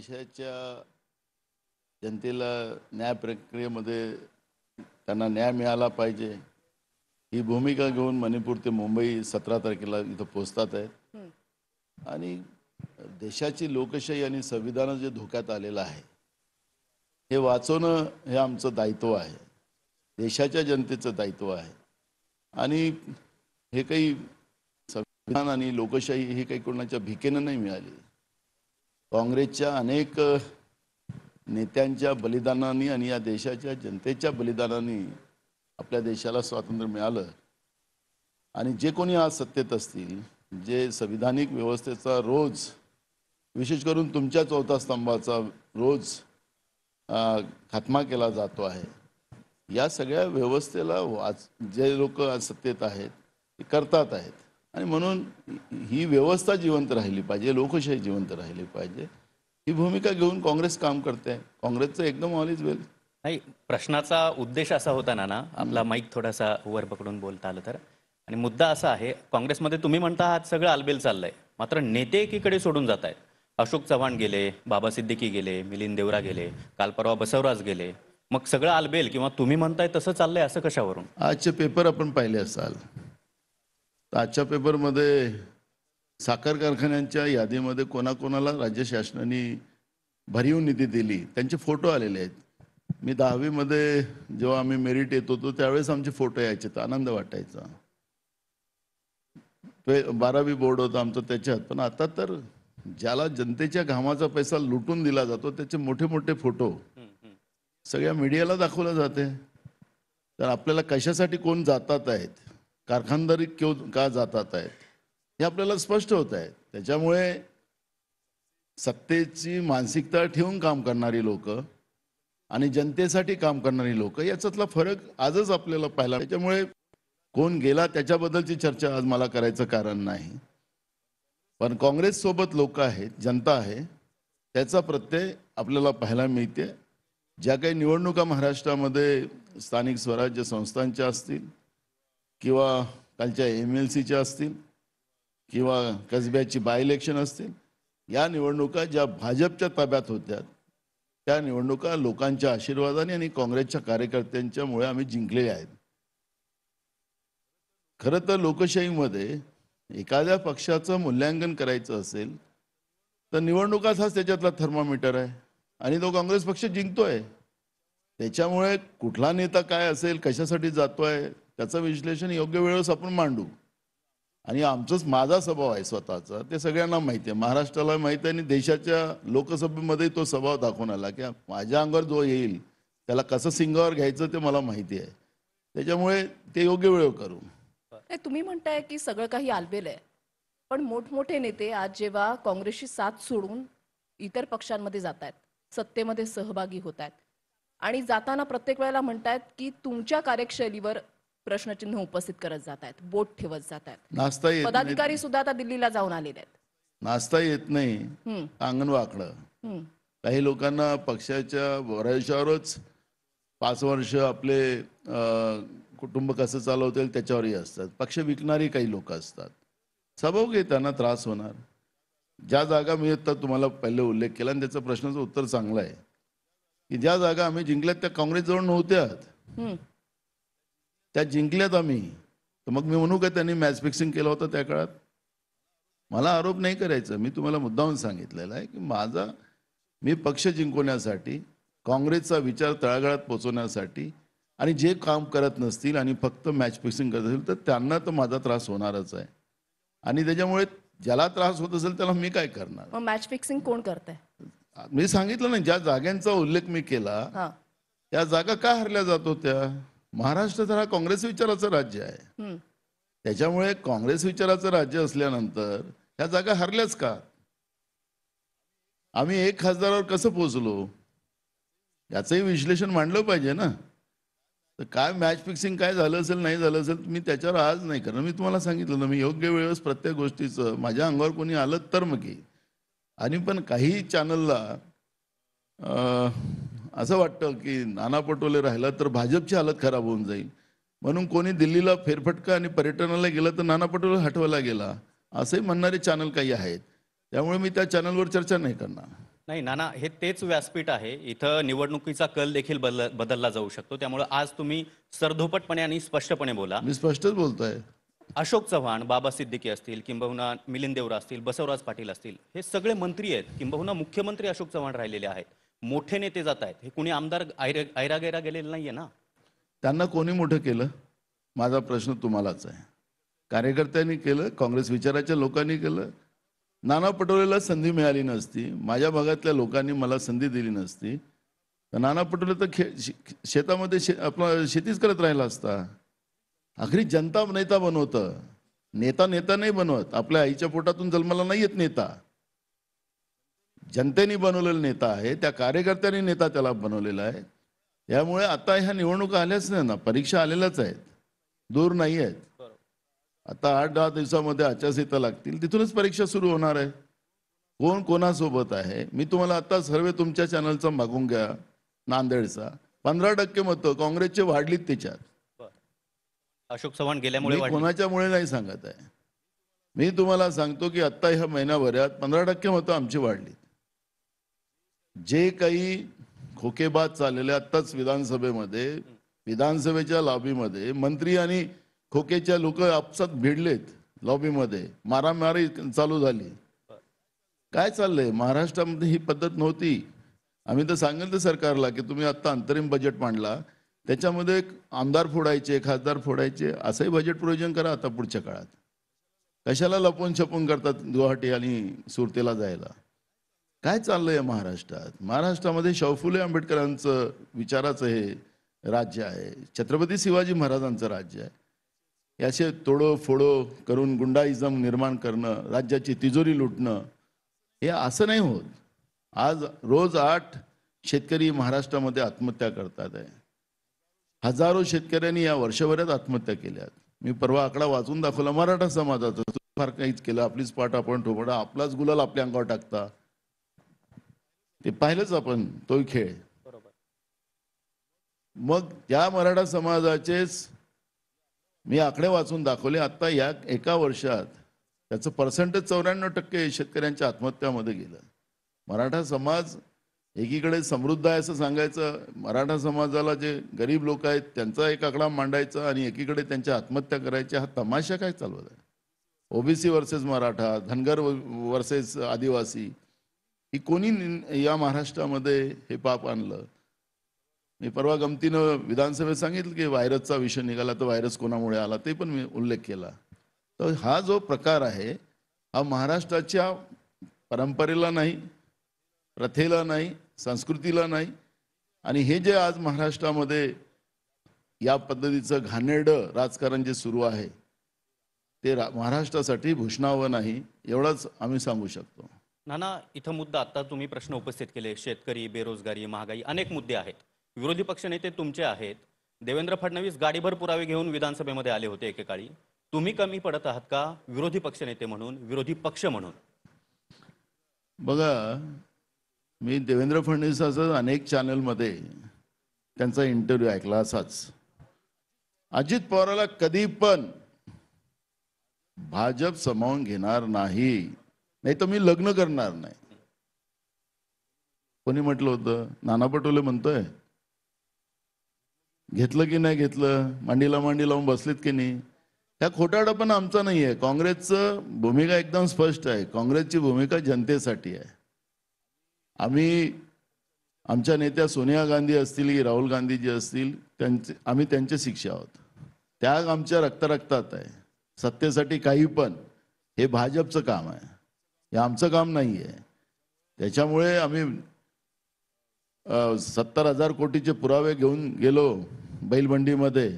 देशाच्या जनतेला न्याय प्रक्रियेमध्ये त्यांना न्याय मिळाला पाहिजे ही भूमिका घेऊन मणिपूर ते मुंबई सतरा तारखेला इथं पोचतात आहेत आणि देशाची लोकशाही आणि संविधान जे धोक्यात आलेलं आहे हे वाचवणं हे आमचं दायित्व आहे देशाच्या जनतेचं दायित्व आहे आणि हे काही संविधान आणि लोकशाही ही काही कोणाच्या भिकेनं नाही मिळाली काँग्रेसच्या अनेक नेत्यांच्या बलिदानाने आणि या देशाच्या जनतेच्या बलिदानाने आपल्या देशाला स्वातंत्र्य मिळालं आणि जे कोणी आज सत्तेत असतील जे संविधानिक व्यवस्थेचा रोज विशेष करून तुमच्या चौथा स्तंभाचा रोज खात्मा केला जातो आहे या सगळ्या व्यवस्थेला वाच जे लोक आज सत्तेत आहेत ते करतात आहेत आणि म्हणून ही व्यवस्था जिवंत राहिली पाहिजे लोकशाही जिवंत राहिली पाहिजे ही भूमिका घेऊन काँग्रेस काम करते काँग्रेसचं एकदम ऑल इज वेल नाही प्रश्नाचा उद्देश असा होता ना ना आपला माईक थोडासा वर पकडून बोलता आलं तर आणि मुद्दा असा आहे काँग्रेसमध्ये तुम्ही म्हणता आहात सगळं आलबेल चाललंय मात्र नेते एकीकडे सोडून जात आहेत अशोक चव्हाण गेले बाबा सिद्दीकी गेले मिलिंद देवरा गेले कालपरवा बसवराज गेले मग सगळं आलबेल किंवा तुम्ही म्हणताय तसं चाललंय असं कशावरून आजचे पेपर आपण पाहिले असाल आजच्या पेपरमध्ये साखर कारखान्यांच्या यादीमध्ये कोणाकोणाला राज्य शासनाने भरीव निधी दिली त्यांचे फोटो आलेले आहेत मी दहावीमध्ये जेव्हा आम्ही मेरिट येत होतो त्यावेळेस आमचे फोटो यायचे तर आनंद वाटायचा बारावी बोर्ड होता आमचं त्याच्यात पण आता तर ज्याला जनतेच्या घामाचा पैसा लुटून दिला जातो त्याचे मोठे मोठे फोटो सगळ्या मीडियाला दाखवले जाते तर आपल्याला कशासाठी कोण जातात आहेत कारखानदारी क्यो का जातात आहेत हे आपल्याला स्पष्ट होत आहे त्याच्यामुळे सत्तेची मानसिकता ठेवून काम करणारी लोक आणि जनतेसाठी काम करणारी लोक याच्यातला फरक आजच आपल्याला पाहिला त्याच्यामुळे कोण गेला त्याच्याबद्दलची चर्चा आज मला करायचं कारण नाही पण काँग्रेस सोबत लोक आहेत जनता आहे त्याचा प्रत्यय आपल्याला पाहायला मिळते ज्या काही निवडणुका महाराष्ट्रामध्ये स्थानिक स्वराज्य संस्थांच्या असतील किंवा कालच्या एम एल सीच्या असतील किंवा कसब्याची बाय इलेक्शन असतील या निवडणुका ज्या भाजपच्या ताब्यात होत्या त्या निवडणुका लोकांच्या आशीर्वादाने आणि काँग्रेसच्या कार्यकर्त्यांच्यामुळे आम्ही जिंकलेल्या आहेत खरं तर लोकशाहीमध्ये एखाद्या पक्षाचं मूल्यांकन करायचं असेल तर निवडणुकाच हाच त्याच्यातला थर्मामीटर आहे आणि तो काँग्रेस पक्ष जिंकतोय त्याच्यामुळे कुठला नेता काय असेल कशासाठी जातोय त्याचं विश्लेषण योग्य वेळेस आपण मांडू आणि आमचाच माझा स्वभाव आहे स्वतःचा ते सगळ्यांना माहिती आहे महाराष्ट्राला माहिती आहे आणि देशाच्या लोकसभेमध्ये तो स्वभाव दाखवून आला की माझ्या अंगावर जो येईल त्याला कसं सिंगावर घ्यायचं ते मला माहिती आहे त्याच्यामुळे ते योग्य वेळ करू तुम्ही म्हणताय की सगळं काही आलबेल आहे पण मोठमोठे नेते आज जेव्हा काँग्रेसची साथ सोडून इतर पक्षांमध्ये जात आहेत सत्तेमध्ये सहभागी होत आहेत आणि जाताना प्रत्येक वेळेला म्हणतायत की तुमच्या कार्यशैलीवर प्रश्नचिन्ह उपस्थित करत जात आहेत बोट ठेवत जात नाचता आहेत येत पदाधिकारी सुद्धा आता दिल्लीला जाऊन आलेले आहेत नाचता येत नाही अंगण वाकड काही लोकांना पक्षाच्या वरायशावरच पाच वर्ष आपले कुटुंब कसं चालवतील त्याच्यावरही असतात पक्ष विकणारी काही लोक असतात सभाव घेताना त्रास होणार ज्या जागा मी आता तुम्हाला पहिले उल्लेख केला आणि त्याचा प्रश्नाचं उत्तर चांगलं आहे की ज्या जागा आम्ही जिंकल्यात त्या काँग्रेस नव्हत्या नव्हत्यात त्या जिंकल्यात आम्ही तर मग मी म्हणू का त्यांनी मॅच फिक्सिंग केलं होतं त्या काळात मला आरोप नाही करायचा मी तुम्हाला मुद्दाहून सांगितलेला आहे की माझा मी पक्ष जिंकवण्यासाठी काँग्रेसचा विचार तळागाळात पोचवण्यासाठी आणि जे काम करत नसतील आणि फक्त मॅच फिक्सिंग करत असतील तर त्यांना तर माझा त्रास होणारच आहे आणि त्याच्यामुळे ज्याला त्रास होत असेल त्याला मी काय करणार मॅच फिक्सिंग कोण करत मी सांगितलं ना ज्या जाग्यांचा उल्लेख मी केला त्या जागा का हरल्या जात होत्या महाराष्ट्र तर हा काँग्रेस विचाराचं राज्य आहे त्याच्यामुळे काँग्रेस विचाराचं राज्य असल्यानंतर ह्या जागा हरल्याच का आम्ही एक खासदारावर कसं पोचलो याचंही विश्लेषण मांडलं पाहिजे ना तर काय मॅच फिक्सिंग काय झालं असेल नाही झालं असेल मी त्याच्यावर आज नाही कारण मी तुम्हाला सांगितलं ना मी योग्य वेळेस प्रत्येक गोष्टीचं माझ्या अंगावर कोणी आलं तर मग आणि पण काही चॅनलला असं वाटतं की नाना पटोले राहिला तर भाजपची हालत खराब होऊन जाईल म्हणून कोणी दिल्लीला फेरफटका आणि पर्यटनाला गेलं तर नाना पटोले हटवायला गेला असे म्हणणारे चॅनल काही आहेत त्यामुळे मी त्या चॅनलवर चर्चा नाही करणार नाही नाना हे तेच व्यासपीठ आहे इथं निवडणुकीचा कल देखील बदल बदलला जाऊ शकतो त्यामुळे आज तुम्ही सरधोपटपणे आणि स्पष्टपणे बोला मी स्पष्टच बोलतोय अशोक चव्हाण बाबा सिद्दीकी असतील किंबहुना मिलिंद देवरा असतील बसवराज पाटील असतील हे सगळे मंत्री आहेत किंबहुना मुख्यमंत्री अशोक चव्हाण राहिलेले आहेत मोठे नेते जात आहेत हे कोणी आमदार ऐरा गैरा गेलेले नाहीये ना त्यांना कोणी मोठं केलं माझा प्रश्न तुम्हालाच आहे कार्यकर्त्यांनी केलं काँग्रेस विचाराच्या लोकांनी केलं नाना पटोलेला संधी मिळाली नसती माझ्या भागातल्या लोकांनी मला संधी दिली नसती तर नाना पटोले तर खे शेतामध्ये शे आपला शेतीच करत राहिला असता आखरी जनता नेता बनवतं नेता नेता नाही बनवत आपल्या आईच्या पोटातून जन्माला नाही येत नेता जनतेने बनवलेला नेता आहे त्या कार्यकर्त्यांनी नेता त्याला बनवलेला आहे त्यामुळे आता ह्या निवडणुका आल्याच नाही ना परीक्षा आलेल्याच आहेत दूर नाही आहेत आता आठ दहा दिवसामध्ये आचारसंहिता लागतील तिथूनच परीक्षा सुरू होणार आहे कोण कोणासोबत आहे मी तुम्हाला आता सर्वे तुमच्या चॅनलचा मागून घ्या नांदेडचा पंधरा टक्के मतं काँग्रेसचे वाढलीत त्याच्यात अशोक चव्हाण गेल्यामुळे कोणाच्यामुळे नाही सांगत आहे मी तुम्हाला सांगतो की आत्ता ह्या महिनाभरात पंधरा टक्के मतं आमची वाढली जे काही खोकेबाद चाललेले आत्ताच विधानसभेमध्ये विधानसभेच्या लॉबीमध्ये मंत्री आणि खोकेच्या लोक आपसात भिडलेत लॉबीमध्ये मारामारी चालू झाली काय चाललंय महाराष्ट्रामध्ये ही पद्धत नव्हती आम्ही तर सांगितलं सरकारला की तुम्ही आत्ता अंतरिम बजेट मांडला त्याच्यामध्ये आमदार फोडायचे खासदार फोडायचे असंही बजेट प्रयोजन करा आता पुढच्या काळात कशाला लपून छपून करतात गुवाहाटी आणि सुरतेला जायला काय चाललंय या महाराष्ट्रात महाराष्ट्रामध्ये शौफुले आंबेडकरांचं विचाराचं हे राज्य आहे छत्रपती शिवाजी महाराजांचं राज्य आहे याचे तोडो फोडो करून गुंडाइजम निर्माण करणं राज्याची तिजोरी लुटणं हे असं नाही होत आज रोज आठ शेतकरी महाराष्ट्रामध्ये आत्महत्या करतात आहे हजारो शेतकऱ्यांनी या वर्षभरात आत्महत्या केल्यात मी परवा आकडा वाचून दाखवला मराठा समाजाचा फार काहीच केलं आपलीच पाठ आपण ठोपडा आपलाच गुलाल आपल्या अंगावर टाकता ते पाहिलंच आपण तो खेळ मग या मराठा समाजाचे मी आकडे वाचून दाखवले आता या एका वर्षात त्याचं पर्सेंटेज चौऱ्याण्णव टक्के शेतकऱ्यांच्या आत्महत्यामध्ये गेलं मराठा समाज एकीकडे समृद्ध आहे असं सांगायचं मराठा समाजाला जे गरीब लोक आहेत त्यांचा एक आकडा मांडायचा आणि एकीकडे त्यांच्या आत्महत्या करायच्या हा तमाशा काय चालवत आहे OBC versus Maratha Dhangar versus Adivasi की कोणी या महाराष्ट्रामध्ये हे पाप आणलं मी परवा गमतीनं विधानसभेत सांगितलं की व्हायरसचा विषय निघाला तर व्हायरस कोणामुळे आला ते पण मी उल्लेख केला तर हा जो प्रकार आहे हा महाराष्ट्राच्या परंपरेला नाही प्रथेला नाही संस्कृतीला नाही आणि हे जे आज महाराष्ट्रामध्ये या पद्धतीचं घाणेरडं राजकारण जे सुरू आहे ते महाराष्ट्रासाठी भूषणावं नाही एवढंच आम्ही सांगू शकतो नाना इथं मुद्दा आता तुम्ही प्रश्न उपस्थित केले शेतकरी बेरोजगारी महागाई अनेक मुद्दे आहेत विरोधी पक्षनेते तुमचे आहेत देवेंद्र फडणवीस गाडीभर पुरावे घेऊन विधानसभेमध्ये आले होते एकेकाळी तुम्ही कमी पडत आहात का विरोधी पक्षनेते म्हणून विरोधी पक्ष म्हणून बघा मी देवेंद्र फडणवीसाचं अनेक चॅनलमध्ये त्यांचा इंटरव्ह्यू ऐकला असाच अजित पवाराला कधी पण भाजप समावून घेणार नाही नाही तर मी लग्न करणार नाही कोणी म्हटलं होतं नाना पटोले म्हणतोय घेतलं की नाही घेतलं मांडीला मांडी लावून बसलेत की नाही ह्या खोटाडा पण आमचा नाही आहे काँग्रेसचं भूमिका एकदम स्पष्ट आहे काँग्रेसची भूमिका जनतेसाठी आहे आम्ही आमच्या नेत्या सोनिया गांधी असतील की राहुल गांधी जी असतील त्यांचे आम्ही त्यांचे शिक्षा आहोत त्याग आमच्या रक्तात आहे सत्तेसाठी काही पण हे भाजपचं काम आहे हे आमचं काम नाही आहे त्याच्यामुळे आम्ही सत्तर हजार कोटीचे पुरावे घेऊन गेलो बैलबंडीमध्ये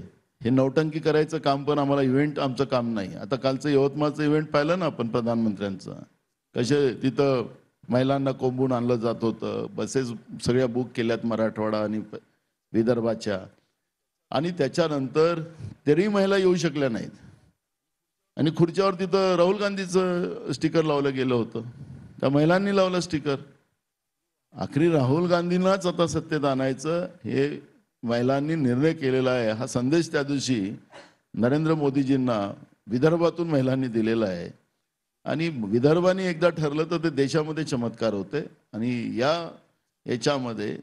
हे नौटंकी करायचं काम पण आम्हाला इव्हेंट आमचं काम नाही आता कालचं यवतमाळचं इव्हेंट पाहिलं ना आपण प्रधानमंत्र्यांचं कसे तिथं महिलांना कोंबून आणलं जात होतं बसेस सगळ्या बुक केल्यात मराठवाडा आणि विदर्भाच्या आणि त्याच्यानंतर तरी महिला येऊ शकल्या नाहीत आणि खुर्च्यावर तिथं राहुल गांधीचं स्टिकर लावलं गेलं होतं त्या महिलांनी लावलं स्टिकर आखरी राहुल गांधींनाच आता सत्तेत आणायचं हे महिलांनी निर्णय केलेला आहे हा संदेश त्या दिवशी नरेंद्र मोदीजींना विदर्भातून महिलांनी दिलेला आहे आणि विदर्भाने एकदा ठरलं तर ते देशामध्ये चमत्कार होते आणि या याच्यामध्ये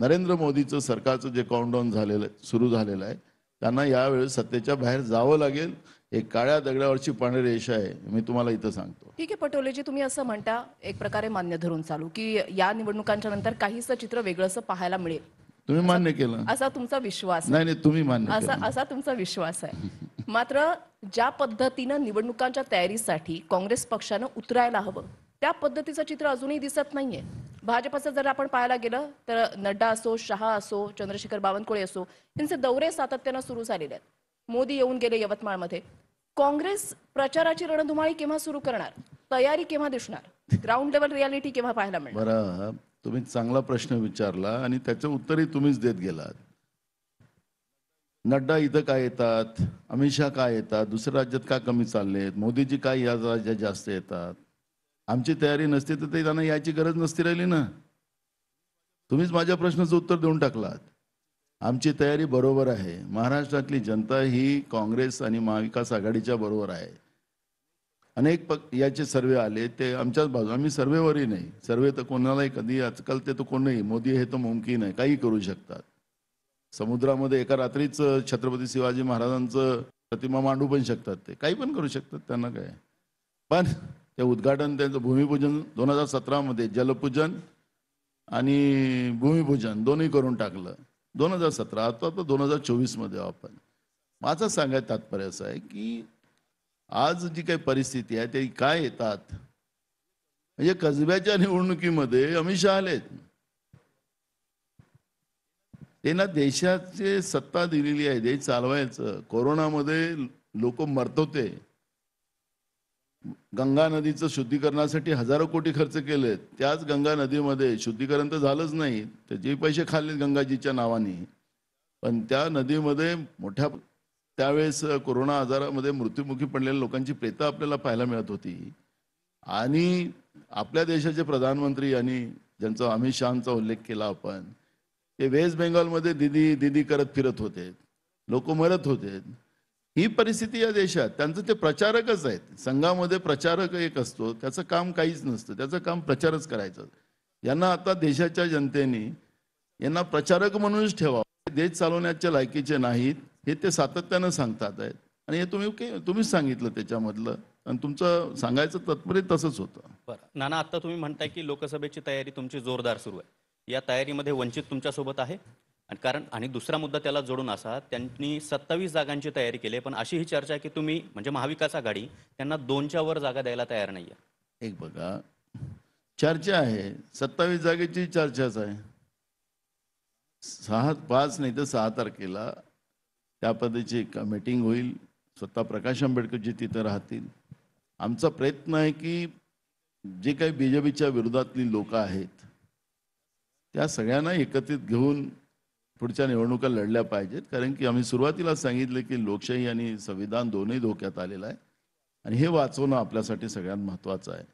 नरेंद्र मोदीचं सरकारचं जे डाऊन झालेलं सुरू झालेलं आहे त्यांना यावेळेस सत्तेच्या बाहेर जावं लागेल एक काळ्या दगडावरची पांढरी रेषा आहे मी तुम्हाला इथं सांगतो ठीक आहे पटोलेजी तुम्ही असं म्हणता एक प्रकारे मान्य धरून चालू की या निवडणुकांच्या नंतर काहीच चित्र वेगळंसं पाहायला मिळेल तुम्ही मान्य केलं असा तुमचा विश्वास नाही नाही तुम्ही मान्य असा असा तुमचा विश्वास आहे मात्र ज्या पद्धतीनं निवडणुकांच्या तयारीसाठी काँग्रेस पक्षानं उतरायला हवं त्या पद्धतीचं चित्र अजूनही दिसत नाहीये भाजपचं जर आपण पाहायला गेलं तर नड्डा असो शहा असो चंद्रशेखर बावनकुळे असो यांचे दौरे सातत्यानं सुरू झालेले आहेत मोदी येऊन गेले यवतमाळमध्ये काँग्रेस प्रचाराची रणधुमाळी केव्हा सुरू करणार तयारी केव्हा दिसणार ग्राउंड लेवल रियालिटी केव्हा पाहायला मिळणार बरं तुम्ही चांगला प्रश्न विचारला आणि त्याचं उत्तरही तुम्हीच देत गेलात नड्डा इथं काय येतात अमित शहा काय येतात दुसऱ्या राज्यात का कमी चाललेत मोदीजी काय या राज्यात जास्त येतात आमची तयारी नसते तर ते त्यांना यायची गरज नसती राहिली ना तुम्हीच माझ्या प्रश्नाचं उत्तर देऊन टाकलात आमची तयारी बरोबर आहे महाराष्ट्रातली जनता ही काँग्रेस आणि महाविकास आघाडीच्या बरोबर आहे अनेक पक याचे सर्वे आले ते आमच्याच बाजू आम्ही सर्वेवरही नाही सर्वे तर कोणालाही कधी आजकाल ते तर कोणही मोदी हे तर मुमकीन आहे काही करू शकतात समुद्रामध्ये एका रात्रीच छत्रपती शिवाजी महाराजांचं प्रतिमा मांडू पण शकतात ते काही पण करू शकतात त्यांना काय पण ते उद्घाटन त्यांचं भूमिपूजन दोन हजार सतरामध्ये जलपूजन आणि भूमिपूजन दोन्ही करून टाकलं दोन हजार सतरा आता आता दोन हजार मध्ये आपण माझं सांगायचं तात्पर्य असं आहे की आज जी काही परिस्थिती आहे ते काय येतात म्हणजे कसब्याच्या निवडणुकीमध्ये अमित शहा आलेत त्यांना देशाचे सत्ता दिलेली आहे देश चालवायचं कोरोनामध्ये लोक मरत होते गंगा नदीचं शुद्धीकरणासाठी हजारो कोटी खर्च केले त्याच गंगा नदीमध्ये शुद्धीकरण तर झालंच नाही त्याचे पैसे खाल्ले गंगाजीच्या नावाने पण त्या नदीमध्ये मोठ्या त्यावेळेस कोरोना आजारामध्ये मृत्युमुखी पडलेल्या लोकांची प्रेता आपल्याला पाहायला मिळत होती आणि आपल्या देशाचे प्रधानमंत्री यांनी ज्यांचा अमित शहाचा उल्लेख केला आपण ते वेस्ट बेंगॉलमध्ये दिदी दिदी करत फिरत होते लोक मरत होते ही परिस्थिती या देशात त्यांचं ते प्रचारकच आहेत संघामध्ये प्रचारक एक असतो त्याचं काम काहीच नसतं त्याचं काम प्रचारच करायचं यांना आता देशाच्या जनतेने यांना प्रचारक म्हणूनच ठेवावं देश चालवण्याच्या लायकीचे नाहीत हे ते सातत्यानं सांगतात आहेत आणि हे तुम्ही तुम्हीच सांगितलं त्याच्यामधलं आणि तुमचं सांगायचं तत्पर्य तसंच होतं बरं नाना आता तुम्ही म्हणताय की लोकसभेची तयारी तुमची जोरदार सुरू आहे या तयारीमध्ये वंचित तुमच्यासोबत आहे आणि कारण आणि दुसरा मुद्दा त्याला जोडून असा त्यांनी सत्तावीस जागांची तयारी केली पण अशी ही चर्चा आहे की तुम्ही म्हणजे महाविकास आघाडी त्यांना दोनच्या वर जागा द्यायला तयार नाही आहे एक बघा चर्चा आहे सत्तावीस जागेची चर्चाच आहे सहा पाच नाही तर सहा तारखेला त्या पद्धतीची एक मिटिंग होईल स्वतः प्रकाश आंबेडकरजी तिथं राहतील आमचा प्रयत्न आहे की जे काही बीजेपीच्या विरोधातली लोक आहेत त्या सगळ्यांना एकत्रित घेऊन पुढच्या निवडणुका लढल्या पाहिजेत कारण की आम्ही सुरुवातीला सांगितले की लोकशाही आणि संविधान दोन्ही धोक्यात आलेलं आहे आणि हे वाचवणं आपल्यासाठी सगळ्यात महत्त्वाचं आहे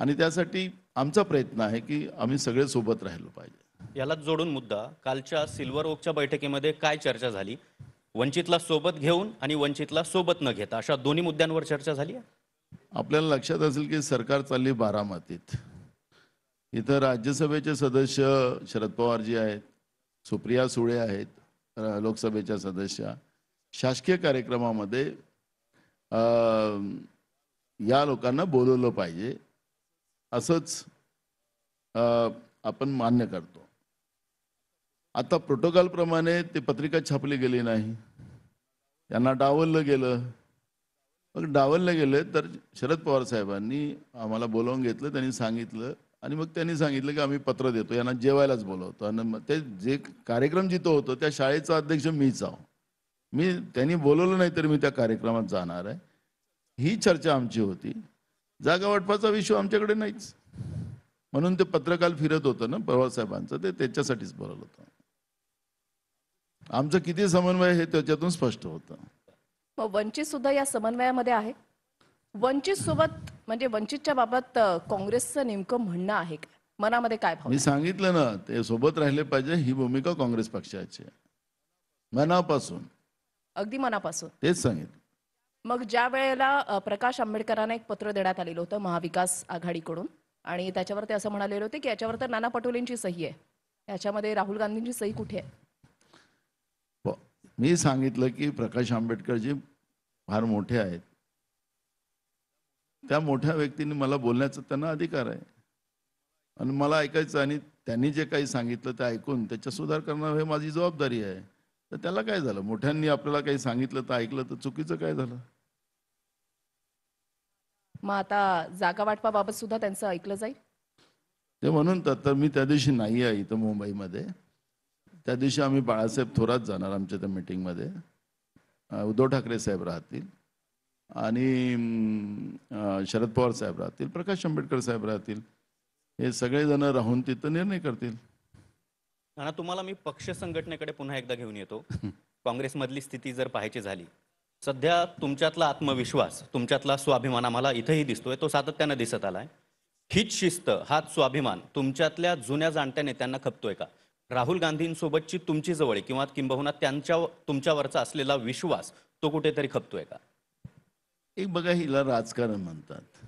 आणि त्यासाठी आमचा प्रयत्न आहे की आम्ही सगळे सोबत राहिलो पाहिजे यालाच जोडून मुद्दा कालच्या सिल्वर ओकच्या बैठकीमध्ये काय चर्चा झाली वंचितला सोबत घेऊन आणि वंचितला सोबत न घेता अशा दोन्ही मुद्द्यांवर चर्चा झाली आपल्याला लक्षात असेल की सरकार चालली बारामतीत इथं राज्यसभेचे सदस्य शरद पवार जी आहेत सुप्रिया सुळे आहेत लोकसभेच्या सदस्या शासकीय कार्यक्रमामध्ये या लोकांना बोलवलं पाहिजे असंच आपण मान्य करतो आता प्रोटोकॉलप्रमाणे ते पत्रिका छापली गेली नाही त्यांना डावललं गेलं मग डावललं गेलं तर शरद पवार साहेबांनी आम्हाला बोलावून घेतलं त्यांनी सांगितलं आणि मग त्यांनी सांगितलं की आम्ही पत्र देतो यांना जेवायलाच बोलवतो आणि मग ते जे कार्यक्रम जिथं होतो त्या शाळेचा अध्यक्ष मीच आहो मी त्यांनी बोलवलं नाही तर मी त्या कार्यक्रमात जाणार आहे ही चर्चा आमची होती जागा वाटपाचा विषय आमच्याकडे नाहीच म्हणून ते पत्रकार फिरत होतं ना पवारसाहेबांचं ते त्याच्यासाठीच बोलवलं होतं आमचं किती समन्वय हे त्याच्यातून स्पष्ट होतं वंचित सुद्धा या समन्वयामध्ये आहे वंचित सोबत म्हणजे वंचितच्या बाबत काँग्रेसचं नेमकं म्हणणं आहे का मनामध्ये काय मी सांगितलं ना ते सोबत राहिले पाहिजे ही भूमिका काँग्रेस पक्षाची मनापासून अगदी मनापासून तेच सांगितलं मग ज्या वेळेला प्रकाश आंबेडकरांना एक पत्र देण्यात आलेलं होतं महाविकास आघाडीकडून आणि त्याच्यावर ते असं म्हणाले होते की याच्यावर तर नाना पटोलेंची सही आहे याच्यामध्ये राहुल गांधींची सही कुठे आहे मी सांगितलं की प्रकाश आंबेडकरजी फार मोठे आहेत त्या मोठ्या व्यक्तीने मला बोलण्याचा त्यांना अधिकार आहे आणि मला ऐकायचं आणि त्यांनी जे काही सांगितलं ते ऐकून त्याच्या सुधार करणं हे माझी जबाबदारी आहे तर त्याला काय झालं मोठ्यांनी आपल्याला काही सांगितलं तर ऐकलं तर चुकीचं काय झालं मग आता जागा वाटपाबाबत सुद्धा त्यांचं ऐकलं जाईल ते म्हणून तर मी त्या दिवशी नाही आहे इथं मुंबईमध्ये त्या दिवशी आम्ही बाळासाहेब थोरात जाणार आमच्या त्या मीटिंगमध्ये उद्धव ठाकरे साहेब राहतील आणि शरद पवार साहेब राहतील प्रकाश आंबेडकर साहेब राहतील हे सगळेजण राहून तिथं निर्णय करतील आणि तुम्हाला मी पक्ष संघटनेकडे पुन्हा एकदा घेऊन येतो काँग्रेसमधली स्थिती जर पाहायची झाली सध्या तुमच्यातला आत्मविश्वास तुमच्यातला स्वाभिमान आम्हाला इथंही दिसतोय तो सातत्यानं दिसत आलाय हीच शिस्त हाच स्वाभिमान तुमच्यातल्या जुन्या जाणत्या नेत्यांना खपतोय का राहुल गांधींसोबतची तुमची जवळ किंवा किंबहुना त्यांच्या तुमच्यावरचा असलेला विश्वास तो कुठेतरी खपतोय का एक बघा हिला राजकारण म्हणतात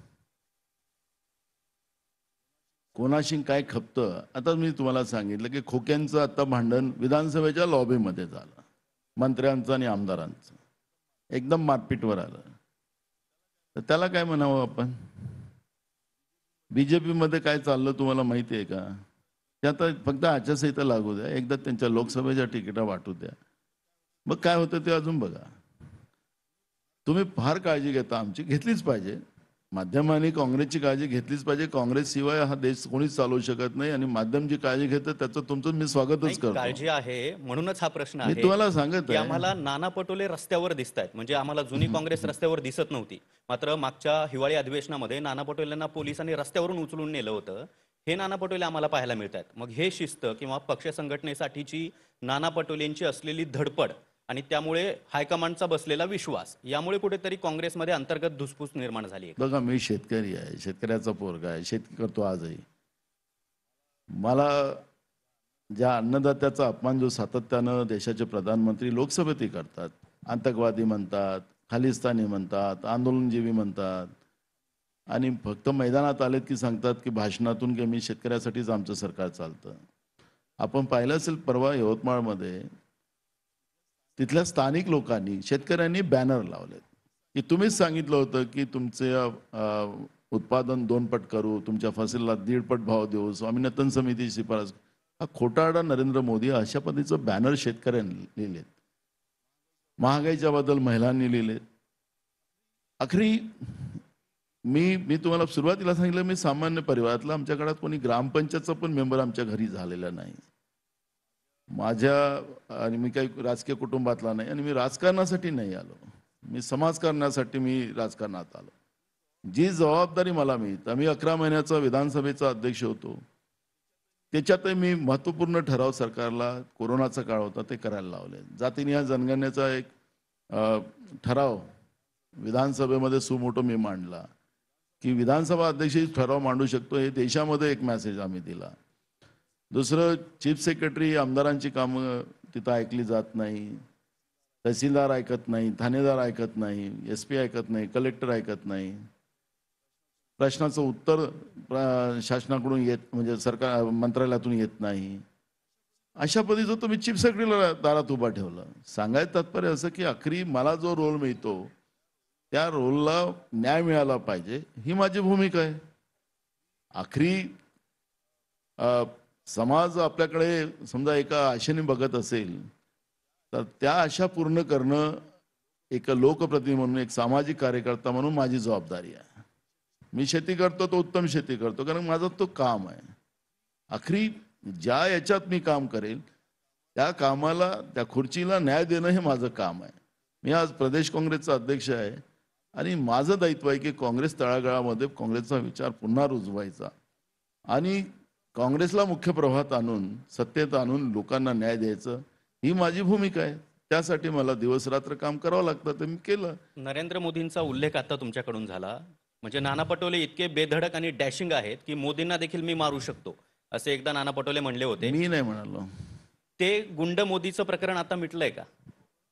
कोणाशी काय खपतं आता मी तुम्हाला सांगितलं की खोक्यांचं आता भांडण विधानसभेच्या लॉबीमध्ये झालं मंत्र्यांचं आणि आमदारांचं एकदम मारपीटवर आलं तर त्याला काय म्हणावं आपण बी जे काय चाललं तुम्हाला माहिती आहे का ते आता फक्त आचारसंहिता लागू द्या एकदा त्यांच्या लोकसभेच्या तिकिटा वाटू द्या मग काय होतं ते अजून बघा तुम्ही फार काळजी घेता आमची घेतलीच पाहिजे माध्यमांनी काँग्रेसची काळजी घेतलीच पाहिजे शिवाय हा देश कोणीच चालवू शकत नाही आणि माध्यम जी काळजी घेतं त्याचं तुमचं मी स्वागतच करतो काळजी आहे म्हणूनच हा प्रश्न आहे तुम्हाला सांगत आम्हाला नाना पटोले रस्त्यावर दिसत म्हणजे आम्हाला जुनी काँग्रेस रस्त्यावर दिसत नव्हती मात्र मागच्या हिवाळी अधिवेशनामध्ये नाना पटोलेंना पोलिसांनी रस्त्यावरून उचलून नेलं होतं हे नाना पटोले आम्हाला पाहायला मिळतात मग हे शिस्त किंवा पक्ष संघटनेसाठीची नाना पटोलेंची असलेली धडपड आणि त्यामुळे हायकमांडचा बसलेला विश्वास यामुळे कुठेतरी काँग्रेसमध्ये अंतर्गत धुसफूस निर्माण झाली बघा मी शेतकरी आहे शेतकऱ्याचा पोरगा आहे शेती करतो आजही मला ज्या अन्नदात्याचा अपमान जो सातत्यानं देशाचे प्रधानमंत्री लोकसभेतही करतात आतंकवादी म्हणतात खालिस्तानी म्हणतात आंदोलनजीवी म्हणतात आणि फक्त मैदानात आलेत की सांगतात की भाषणातून की मी शेतकऱ्यासाठीच आमचं सरकार चालतं आपण पाहिलं असेल परवा यवतमाळमध्ये तिथल्या स्थानिक लोकांनी शेतकऱ्यांनी बॅनर लावलेत की तुम्हीच सांगितलं होतं की तुमचे उत्पादन दोन पट करू तुमच्या फसलला दीडपट भाव देऊ स्वामीनाथन समितीची शिफारस हा खोटाडा नरेंद्र मोदी अशा पद्धतीचं बॅनर शेतकऱ्यांनी लिहिलेत महागाईच्या बद्दल महिलांनी लिहिलेत अखरी मी मी तुम्हाला सुरुवातीला सांगितलं मी सामान्य परिवारातला आमच्याकडात कोणी ग्रामपंचायतचा पण मेंबर आमच्या घरी झालेला नाही माझ्या आणि मी काही राजकीय कुटुंबातला नाही आणि मी राजकारणासाठी नाही आलो मी समाजकारणासाठी मी राजकारणात आलो जी जबाबदारी मला मिळते मी अकरा महिन्याचा विधानसभेचा अध्यक्ष होतो त्याच्यातही मी महत्त्वपूर्ण ठराव सरकारला कोरोनाचा काळ होता ते करायला लावले जातीनिहाय जनगणनेचा एक ठराव विधानसभेमध्ये सुमोटो मी मांडला की विधानसभा अध्यक्ष ठराव मांडू शकतो हे देशामध्ये एक मेसेज आम्ही दिला दुसरं चीफ सेक्रेटरी आमदारांची कामं तिथं ऐकली जात नाही तहसीलदार ऐकत नाही थानेदार ऐकत नाही एस पी ऐकत नाही कलेक्टर ऐकत नाही प्रश्नाचं उत्तर शासनाकडून येत म्हणजे सरकार मंत्रालयातून येत नाही अशा पद्धतीचं तुम्ही चीफ सेक्रेटरीला दारात उभा ठेवलं सांगायचं तात्पर्य असं की अखरी मला जो रोल मिळतो त्या रोलला न्याय मिळाला पाहिजे ही माझी भूमिका आहे अखरी समाज आपल्याकडे समजा एका आशेने बघत असेल तर त्या आशा पूर्ण करणं एक लोकप्रतिनिधी म्हणून एक सामाजिक कार्यकर्ता म्हणून माझी जबाबदारी आहे मी शेती करतो तो उत्तम शेती करतो कारण माझं तो काम आहे अखरी ज्या याच्यात मी काम करेल त्या कामाला त्या खुर्चीला न्याय देणं हे माझं काम आहे मी आज प्रदेश काँग्रेसचा अध्यक्ष आहे आणि माझं दायित्व आहे की काँग्रेस तळागाळामध्ये काँग्रेसचा विचार पुन्हा रुजवायचा आणि काँग्रेसला मुख्य प्रवाहात आणून सत्तेत आणून लोकांना न्याय द्यायचं ही माझी भूमिका आहे त्यासाठी मला दिवसरात्र काम करावं लागतं ते मी केलं नरेंद्र मोदींचा उल्लेख आता तुमच्याकडून झाला म्हणजे नाना पटोले इतके बेधडक आणि डॅशिंग आहेत की मोदींना देखील मी मारू शकतो असे एकदा नाना पटोले म्हणले होते मी नाही म्हणालो ते गुंड मोदीचं प्रकरण आता मिटलंय का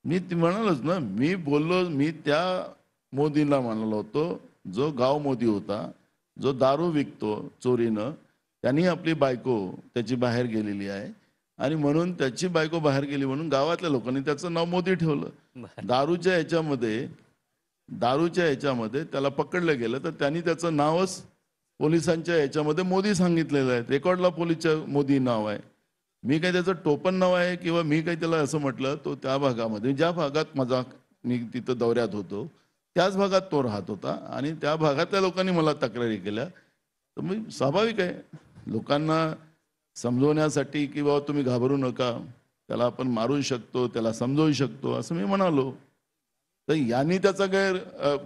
मी म्हणालोच ना मी बोललो मी त्या मोदींना म्हणालो होतो जो गाव मोदी होता जो दारू विकतो चोरीनं त्यांनी आपली बायको त्याची बाहेर गेलेली आहे आणि म्हणून त्याची बायको बाहेर गेली म्हणून गावातल्या लोकांनी त्याचं नाव मोदी ठेवलं दारूच्या याच्यामध्ये दारूच्या याच्यामध्ये त्याला पकडलं गेलं तर त्यांनी त्याचं नावच पोलिसांच्या याच्यामध्ये मोदी सांगितलेलं आहे रेकॉर्डला पोलीसच्या मोदी नाव आहे मी काही त्याचं टोपण नाव आहे किंवा मी काही त्याला असं म्हटलं तो त्या भागामध्ये ज्या भागात माझा मी तिथं दौऱ्यात होतो त्याच भागात तो राहत होता आणि त्या भागातल्या लोकांनी मला तक्रारी केल्या तर मी स्वाभाविक आहे लोकांना समजवण्यासाठी की बाबा तुम्ही घाबरू नका त्याला आपण मारू शकतो त्याला समजवू शकतो असं मी म्हणालो तर यांनी त्याचा गैर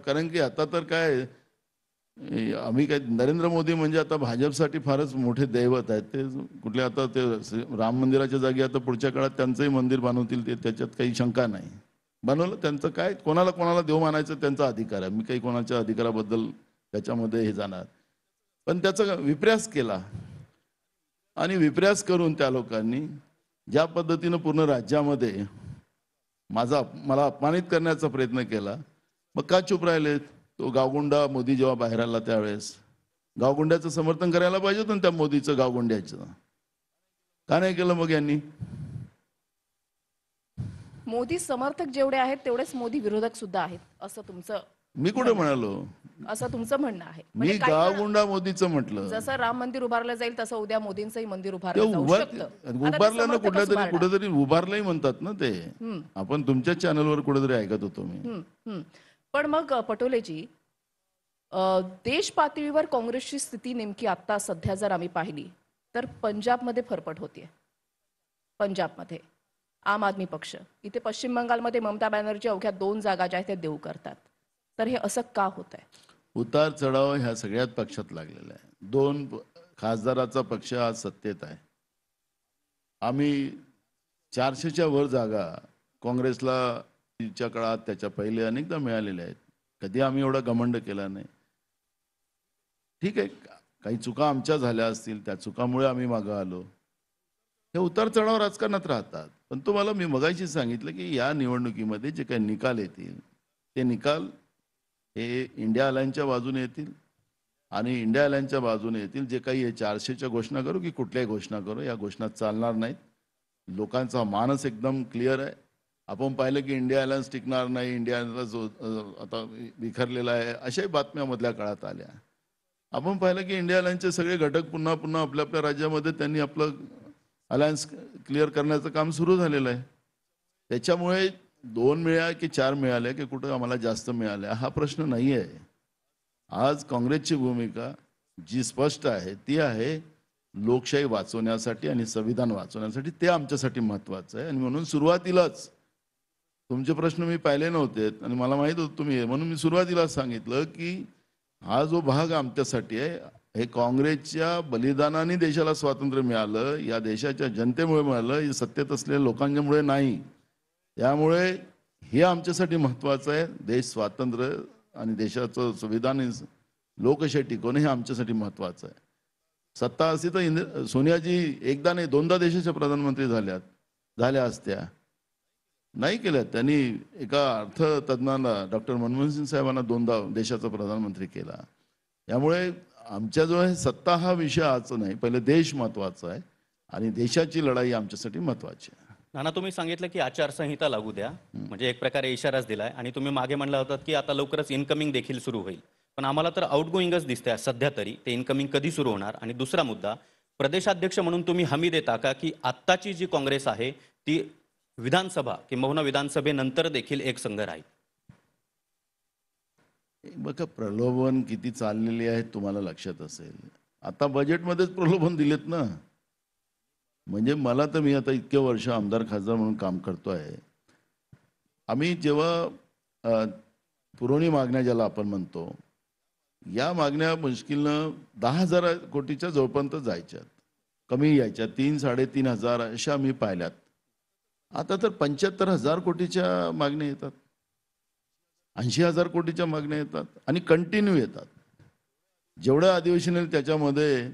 कारण की आता तर काय आम्ही काय नरेंद्र मोदी म्हणजे आता भाजपसाठी फारच मोठे दैवत आहेत ते कुठले आता ते राम मंदिराच्या जागी आता पुढच्या काळात त्यांचंही मंदिर बनवतील ते त्याच्यात काही शंका नाही बनवलं त्यांचं काय कोणाला कोणाला देव मानायचं त्यांचा अधिकार आहे मी काही कोणाच्या अधिकाराबद्दल त्याच्यामध्ये हे जाणार पण त्याचा विप्रयास केला आणि विप्रयास करून त्या लोकांनी ज्या पद्धतीनं पूर्ण राज्यामध्ये माझा मला अपमानित करण्याचा प्रयत्न केला मग का चुप राहिलेत तो गावगुंडा मोदी जेव्हा बाहेर आला त्यावेळेस गावगुंड्याचं समर्थन करायला पाहिजे होतं त्या मोदीचं गावगुंड्याचं का नाही केलं मग यांनी मोदी समर्थक जेवढे आहेत तेवढेच मोदी विरोधक सुद्धा आहेत असं तुमचं मी कुठे म्हणालो असं तुमचं म्हणणं आहे मी म्हणजे गावगुंडा मोदीचं म्हटलं जसं राम मंदिर उभारलं जाईल तसं उद्या मोदींचंही मंदिर उभारलं उभारलं ना कुठल्या तरी कुठेतरी उभारलंही म्हणतात ना ते आपण तुमच्या चॅनलवर कुठेतरी ऐकत होतो मी पण मग पटोलेजी देश पातळीवर काँग्रेसची स्थिती नेमकी आता सध्या जर आम्ही पाहिली तर पंजाबमध्ये फरफट होतीये पंजाबमध्ये आम आदमी पक्ष इथे पश्चिम बंगालमध्ये ममता बॅनर्जी अवघ्या दोन जागा ज्या आहेत त्या देऊ करतात तर हे असं का होत आहे उतार चढाव ह्या सगळ्यात पक्षात लागलेला आहे दोन खासदाराचा पक्ष आज सत्तेत आहे आम्ही चारशेच्या वर जागा काँग्रेसला तिच्या काळात त्याच्या पहिले अनेकदा मिळालेल्या आहेत कधी आम्ही एवढा घमंड केला नाही ठीक आहे काही चुका आमच्या झाल्या असतील त्या चुकामुळे आम्ही माग आलो हे उतार चढाव राजकारणात राहतात पण तुम्हाला मी मगाशी सांगितलं की या निवडणुकीमध्ये जे काही निकाल येतील ते निकाल हे इंडिया अलायन्सच्या बाजूने येतील आणि इंडिया अलायन्सच्या बाजूने येतील जे काही हे चारशेच्या घोषणा करू की कुठल्याही घोषणा करू या घोषणा चालणार नाहीत लोकांचा मानस एकदम क्लिअर आहे आपण पाहिलं की इंडिया अलायन्स टिकणार नाही इंडियाला जो आता विखरलेला आहे अशाही बातम्या मधल्या काळात आल्या आपण पाहिलं की इंडिया अलायन्सचे सगळे घटक पुन्हा पुन्हा आपल्या आपल्या राज्यामध्ये त्यांनी आपलं अलायन्स क्लिअर करण्याचं काम सुरू झालेलं आहे त्याच्यामुळे दोन मिळाले की चार मिळाल्या की कुठं आम्हाला जास्त मिळाल्या हा प्रश्न नाही आहे आज काँग्रेसची भूमिका जी स्पष्ट आहे ती आहे लोकशाही वाचवण्यासाठी आणि संविधान वाचवण्यासाठी ते आमच्यासाठी महत्वाचं आहे आणि म्हणून सुरुवातीलाच तुमचे प्रश्न मी पाहिले नव्हते आणि मला माहीत होतं तुम्ही म्हणून मी सुरुवातीलाच सांगितलं की हा जो भाग आमच्यासाठी आहे हे काँग्रेसच्या बलिदानाने देशाला स्वातंत्र्य मिळालं या देशाच्या जनतेमुळे मिळालं हे सत्तेत असलेल्या लोकांच्यामुळे नाही त्यामुळे हे आमच्यासाठी महत्वाचं आहे देश स्वातंत्र्य आणि देशाचं संविधान लोकशाही टिकवणं हे आमच्यासाठी महत्वाचं आहे सत्ता असती तर इंद्र सोनियाजी एकदा नाही दोनदा देशाच्या प्रधानमंत्री झाल्यात झाल्या असत्या नाही केल्या त्यांनी एका अर्थतज्ञाला डॉक्टर मनमोहन सिंग साहेबांना दोनदा देशाचा प्रधानमंत्री केला त्यामुळे आमच्याजवळ सत्ता हा विषय आज नाही पहिले देश महत्त्वाचा आहे आणि देशाची लढाई आमच्यासाठी महत्त्वाची आहे नाना तुम्ही सांगितलं की आचारसंहिता लागू द्या म्हणजे एक प्रकारे इशाराच दिलाय आणि तुम्ही मागे म्हणला होता की आता लवकरच इनकमिंग देखील सुरू होईल पण आम्हाला तर आउटगोईंगच दिसते सध्या तरी ते इनकमिंग कधी सुरू होणार आणि दुसरा मुद्दा प्रदेशाध्यक्ष म्हणून तुम्ही हमी देता का की आत्ताची जी काँग्रेस आहे ती विधानसभा किंबहुना विधानसभेनंतर देखील एक संघ राहील बघा प्रलोभन किती चाललेले आहे तुम्हाला लक्षात असेल आता बजेटमध्येच प्रलोभन दिलेत ना म्हणजे मला तर मी आता इतके वर्ष आमदार खासदार म्हणून काम करतो आहे आम्ही जेव्हा पुरवणी मागण्या ज्याला आपण म्हणतो या मागण्या मुश्किलनं दहा हजार कोटीच्या जवळपर्यंत जायच्यात कमी यायच्या तीन साडेतीन हजार अशा आम्ही पाहिल्यात आता तर पंच्याहत्तर हजार कोटीच्या मागण्या येतात ऐंशी हजार कोटीच्या मागण्या येतात आणि कंटिन्यू येतात जेवढं अधिवेशन येईल त्याच्यामध्ये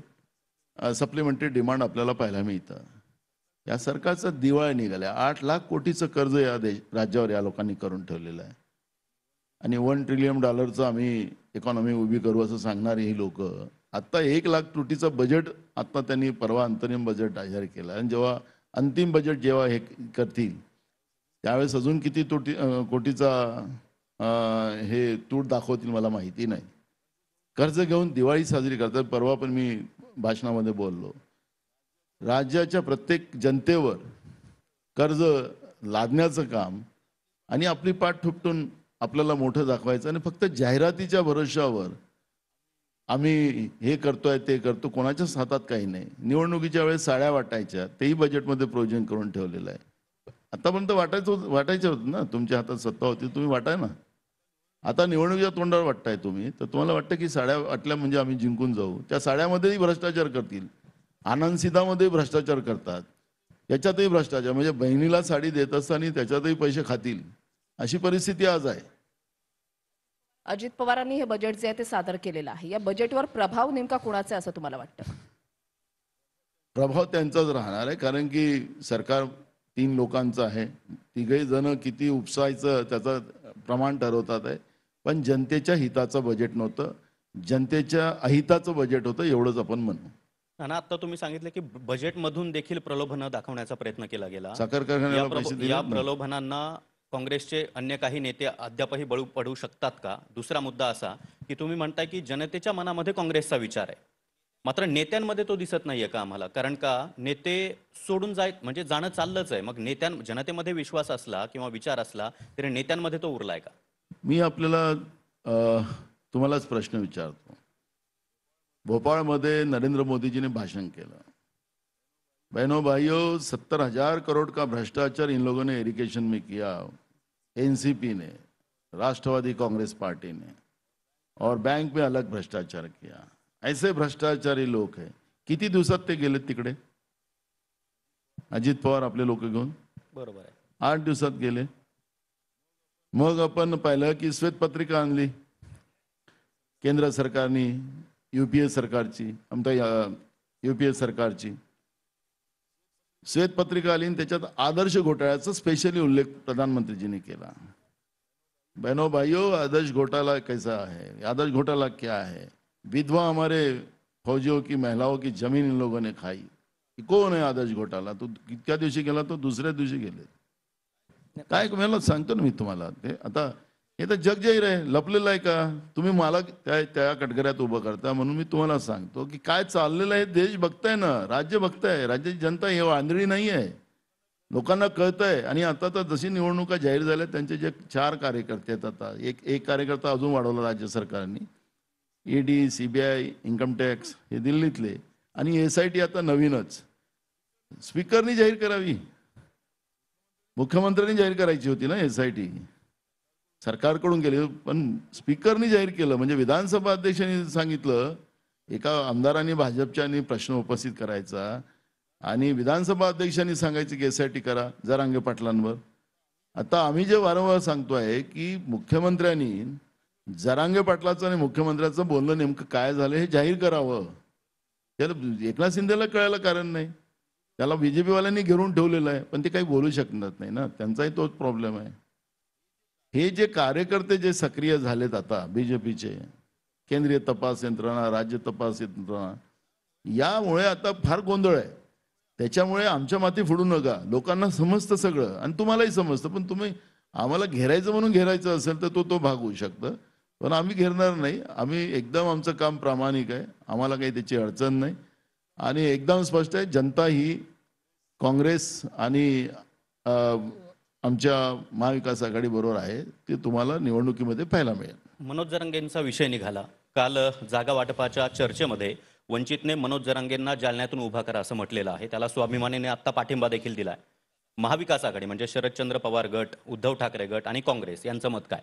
सप्लिमेंटरी डिमांड आपल्याला पाहायला मिळतं या सरकारचं दिवाळी निघाल्या आठ लाख कोटीचं कर्ज या देश राज्यावर या लोकांनी करून ठेवलेलं आहे आणि वन ट्रिलियन डॉलरचं आम्ही इकॉनॉमी उभी करू असं सांगणारी ही लोक आत्ता एक लाख कोटीचं बजेट आत्ता त्यांनी परवा अंतरिम बजेट जाहीर केलं आणि जेव्हा अंतिम बजेट जेव्हा हे करतील त्यावेळेस अजून किती तुटी कोटीचा हे तूट दाखवतील मला माहिती नाही कर्ज घेऊन दिवाळी साजरी करतात परवा पण मी भाषणामध्ये बोललो राज्याच्या प्रत्येक जनतेवर कर्ज लादण्याचं काम आणि आपली पाठ ठुपटून आपल्याला मोठं दाखवायचं आणि फक्त जाहिरातीच्या भरोशावर आम्ही हे करतोय ते करतो कोणाच्याच हातात काही नाही निवडणुकीच्या वेळेस साड्या वाटायच्या तेही बजेटमध्ये प्रोजेन करून ठेवलेलं आहे आतापर्यंत वाटायचं वाटायचं होतं ना तुमच्या हातात सत्ता होती तुम्ही वाटाय ना आता निवडणुकीच्या तोंडावर वाटताय तुम्ही तर तुम्हाला वाटतं की साड्या वाटल्या म्हणजे आम्ही जिंकून जाऊ त्या साड्यामध्येही भ्रष्टाचार करतील आनंदसिदामध्ये भ्रष्टाचार करतात याच्यातही भ्रष्टाचार म्हणजे बहिणीला साडी देत असताना त्याच्यातही पैसे खातील अशी परिस्थिती आज आहे अजित पवारांनी हे बजेट जे आहे ते सादर केलेलं आहे या बजेटवर प्रभाव नेमका कोणाचा असं तुम्हाला वाटतं प्रभाव त्यांचाच राहणार आहे कारण की सरकार तीन लोकांचं आहे तिघे जण किती उपसायचं त्याचा प्रमाण ठरवतात आहे पण जनतेच्या हिताचं बजेट नव्हतं जनतेच्या अहिताचं बजेट होतं एवढंच आपण म्हणू आणि आता तुम्ही सांगितलं की बजेटमधून देखील प्रलोभन दाखवण्याचा प्रयत्न केला गेला साखर या प्रलोभनांना काँग्रेसचे अन्य काही नेते अद्यापही बळू पडू शकतात का दुसरा मुद्दा असा की तुम्ही म्हणताय की जनतेच्या मनामध्ये काँग्रेसचा विचार आहे मात्र नेत्यांमध्ये तो दिसत नाहीये का आम्हाला कारण का नेते सोडून जाय म्हणजे जाणं चाललंच आहे मग नेत्यां जनतेमध्ये विश्वास असला किंवा विचार असला तरी नेत्यांमध्ये तो उरलाय का मी आपल्याला तुम्हालाच प्रश्न विचारतो भोपाळमध्ये नरेंद्र मोदीजीने भाषण केलं बहिनो भाई सत्तर हजार करोड़ का भ्रष्टाचार इन लोगों ने इरिगेशन में किया एनसीपी ने राष्ट्रवादी कांग्रेस पार्टी ने और बैंक में अलग भ्रष्टाचार किया ऐसे भ्रष्टाचारी लोक आहे किती दिवसात ते गेलेत तिकडे अजित पवार आपले लोक घेऊन बरोबर आहे आठ दिवसात गेले मग आपण पाहिलं की श्वेतपत्रिका आणली केंद्र सरकारने युपीए सरकारची आमच्या युपीए सरकारची श्वेतपत्रिका आली आणि त्याच्यात आदर्श घोटाळ्याचा स्पेशली उल्लेख प्रधानमंत्रीजीने केला बहनो भाईओ आदर्श घोटाळा कैसा आहे आदर्श घोटाळा क्या आहे विधवा हमारे फौजियों की महिलाओं की जमीन इन लोगों ने खाई कोण आहे आदर्श घोटाला तो कितक्या दिवशी गेला तो दुसऱ्या दिवशी गेले काय मला सांगतो ना मी तुम्हाला ते आता हे तर जग जाहीर आहे लपलेलं आहे का तुम्ही मला त्या त्या कटकऱ्यात उभं करता म्हणून मी तुम्हाला सांगतो की काय चाललेलं आहे देश बघताय ना राज्य बघताय राज्याची जनता हे आंधळी नाही आहे लोकांना कळतंय आणि आता तर जशी निवडणुका जाहीर झाल्या त्यांचे जे चार कार्यकर्ते आहेत आता एक एक कार्यकर्ता अजून वाढवला राज्य सरकारने ED C B I income tax हे दिल्लीतले आणि एस आय टी आता नवीनच स्पीकरनी जाहीर करावी मुख्यमंत्र्यांनी जाहीर करायची होती ना एस आय टी सरकारकडून केली पण स्पीकरनी जाहीर केलं म्हणजे विधानसभा अध्यक्षांनी सांगितलं एका आमदाराने भाजपच्यानी प्रश्न उपस्थित करायचा आणि विधानसभा अध्यक्षांनी सांगायचं की एस आय टी करा जरांगे पाटलांवर आता आम्ही जे वारंवार सांगतो आहे की मुख्यमंत्र्यांनी जरांगे पाटलाचं आणि मुख्यमंत्र्याचं बोलणं नेमकं काय झालं हे जाहीर करावं त्याला एकनाथ शिंदेला कळायला कारण नाही त्याला बी जे घेरून ठेवलेलं आहे पण ते काही बोलू शकणार नाही ना त्यांचाही तोच प्रॉब्लेम आहे हे जे कार्यकर्ते जे सक्रिय झालेत आता बीजेपीचे केंद्रीय तपास यंत्रणा राज्य तपास यंत्रणा यामुळे आता फार गोंधळ आहे त्याच्यामुळे आमच्या माती फुडू नका लोकांना समजतं सगळं आणि तुम्हालाही समजतं पण तुम्ही आम्हाला घेरायचं म्हणून घेरायचं असेल तर तो तो भाग होऊ शकतं पण आम्ही घेरणार नाही आम्ही एकदम आमचं काम प्रामाणिक आहे आम्हाला काही त्याची अडचण नाही आणि एकदम स्पष्ट आहे जनता ही काँग्रेस आणि आमच्या महाविकास आघाडी बरोबर आहे ते तुम्हाला निवडणुकीमध्ये पाहायला मिळेल मनोज जरांगेंचा विषय निघाला काल जागा वाटपाच्या चर्चेमध्ये वंचितने मनोज जरांगेंना जालन्यातून उभा करा असं म्हटलेलं आहे त्याला स्वाभिमानीने आत्ता पाठिंबा देखील दिला आहे महाविकास आघाडी म्हणजे शरदचंद्र पवार गट उद्धव ठाकरे गट आणि काँग्रेस यांचं मत काय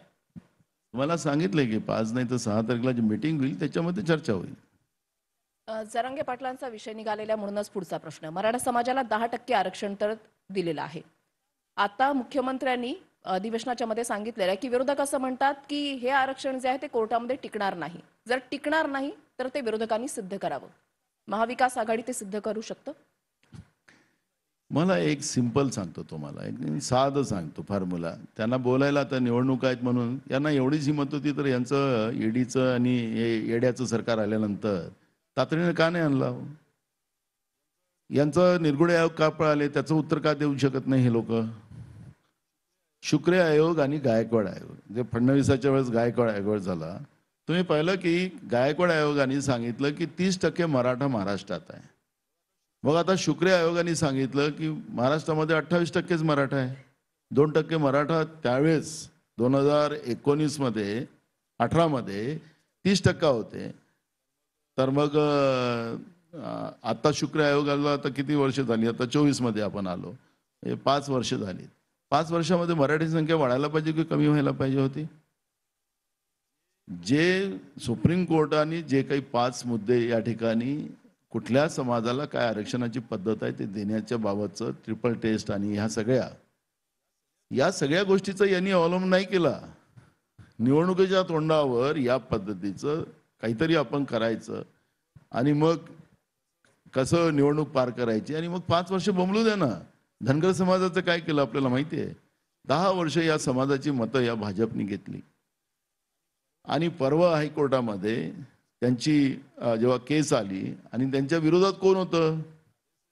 तुम्हाला सांगितलंय की पाच नाही तर सहा तारखेला जी मीटिंग होईल त्याच्यामध्ये चर्चा होईल जरांगे पाटलांचा विषय निघालेला म्हणूनच पुढचा प्रश्न मराठा समाजाला दहा टक्के आरक्षण तर दिलेलं आहे आता मुख्यमंत्र्यांनी अधिवेशनाच्या मध्ये सांगितलेलं आहे की विरोधक असं म्हणतात की हे आरक्षण जे आहे ते कोर्टामध्ये टिकणार नाही जर टिकणार नाही तर ते विरोधकांनी सिद्ध करावं महाविकास आघाडी ते सिद्ध करू शकतं मला एक सिंपल सांगतो तुम्हाला एक साधं सांगतो फॉर्म्युला त्यांना बोलायला आता निवडणूक आहेत म्हणून यांना एवढीच हिंमत होती तर यांचं ईडीचं e आणि येड्याचं सरकार आल्यानंतर तातडीनं का नाही आणलं यांचं निर्गुणे आयोग का पळाले त्याचं उत्तर का देऊ शकत नाही हे लोक शुक्रे आयोग आणि गायकवाड आयोग जे फडणवीसाच्या वेळेस गायकवाड आयोग झाला तुम्ही पाहिलं की गायकवाड आयोगाने सांगितलं की तीस टक्के मराठा महाराष्ट्रात आहे मग आता शुक्रे आयोगाने सांगितलं की महाराष्ट्रामध्ये अठ्ठावीस टक्केच मराठा आहे दोन टक्के मराठा त्यावेळेस दोन हजार एकोणीसमध्ये अठरामध्ये तीस टक्का होते तर मग आत्ता शुक्र आयोगाला आता किती वर्ष झाली आता चोवीसमध्ये आपण आलो हे पाच वर्ष झाली पाच वर्षामध्ये मराठी संख्या वाढायला पाहिजे की कमी व्हायला पाहिजे होती जे सुप्रीम कोर्टाने जे काही पाच मुद्दे या ठिकाणी कुठल्या समाजाला काय आरक्षणाची पद्धत आहे ते देण्याच्या बाबतचं ट्रिपल टेस्ट आणि ह्या सगळ्या या सगळ्या गोष्टीचा यांनी अवलंब नाही केला निवडणुकीच्या तोंडावर या पद्धतीचं काहीतरी आपण करायचं आणि मग कसं निवडणूक पार करायची आणि मग पाच वर्ष बमलू द्या ना धनगर समाजाचं काय केलं आपल्याला माहिती आहे दहा वर्ष या समाजाची मतं या भाजपने घेतली आणि परवा हायकोर्टामध्ये त्यांची जेव्हा केस आली आणि त्यांच्या विरोधात कोण होतं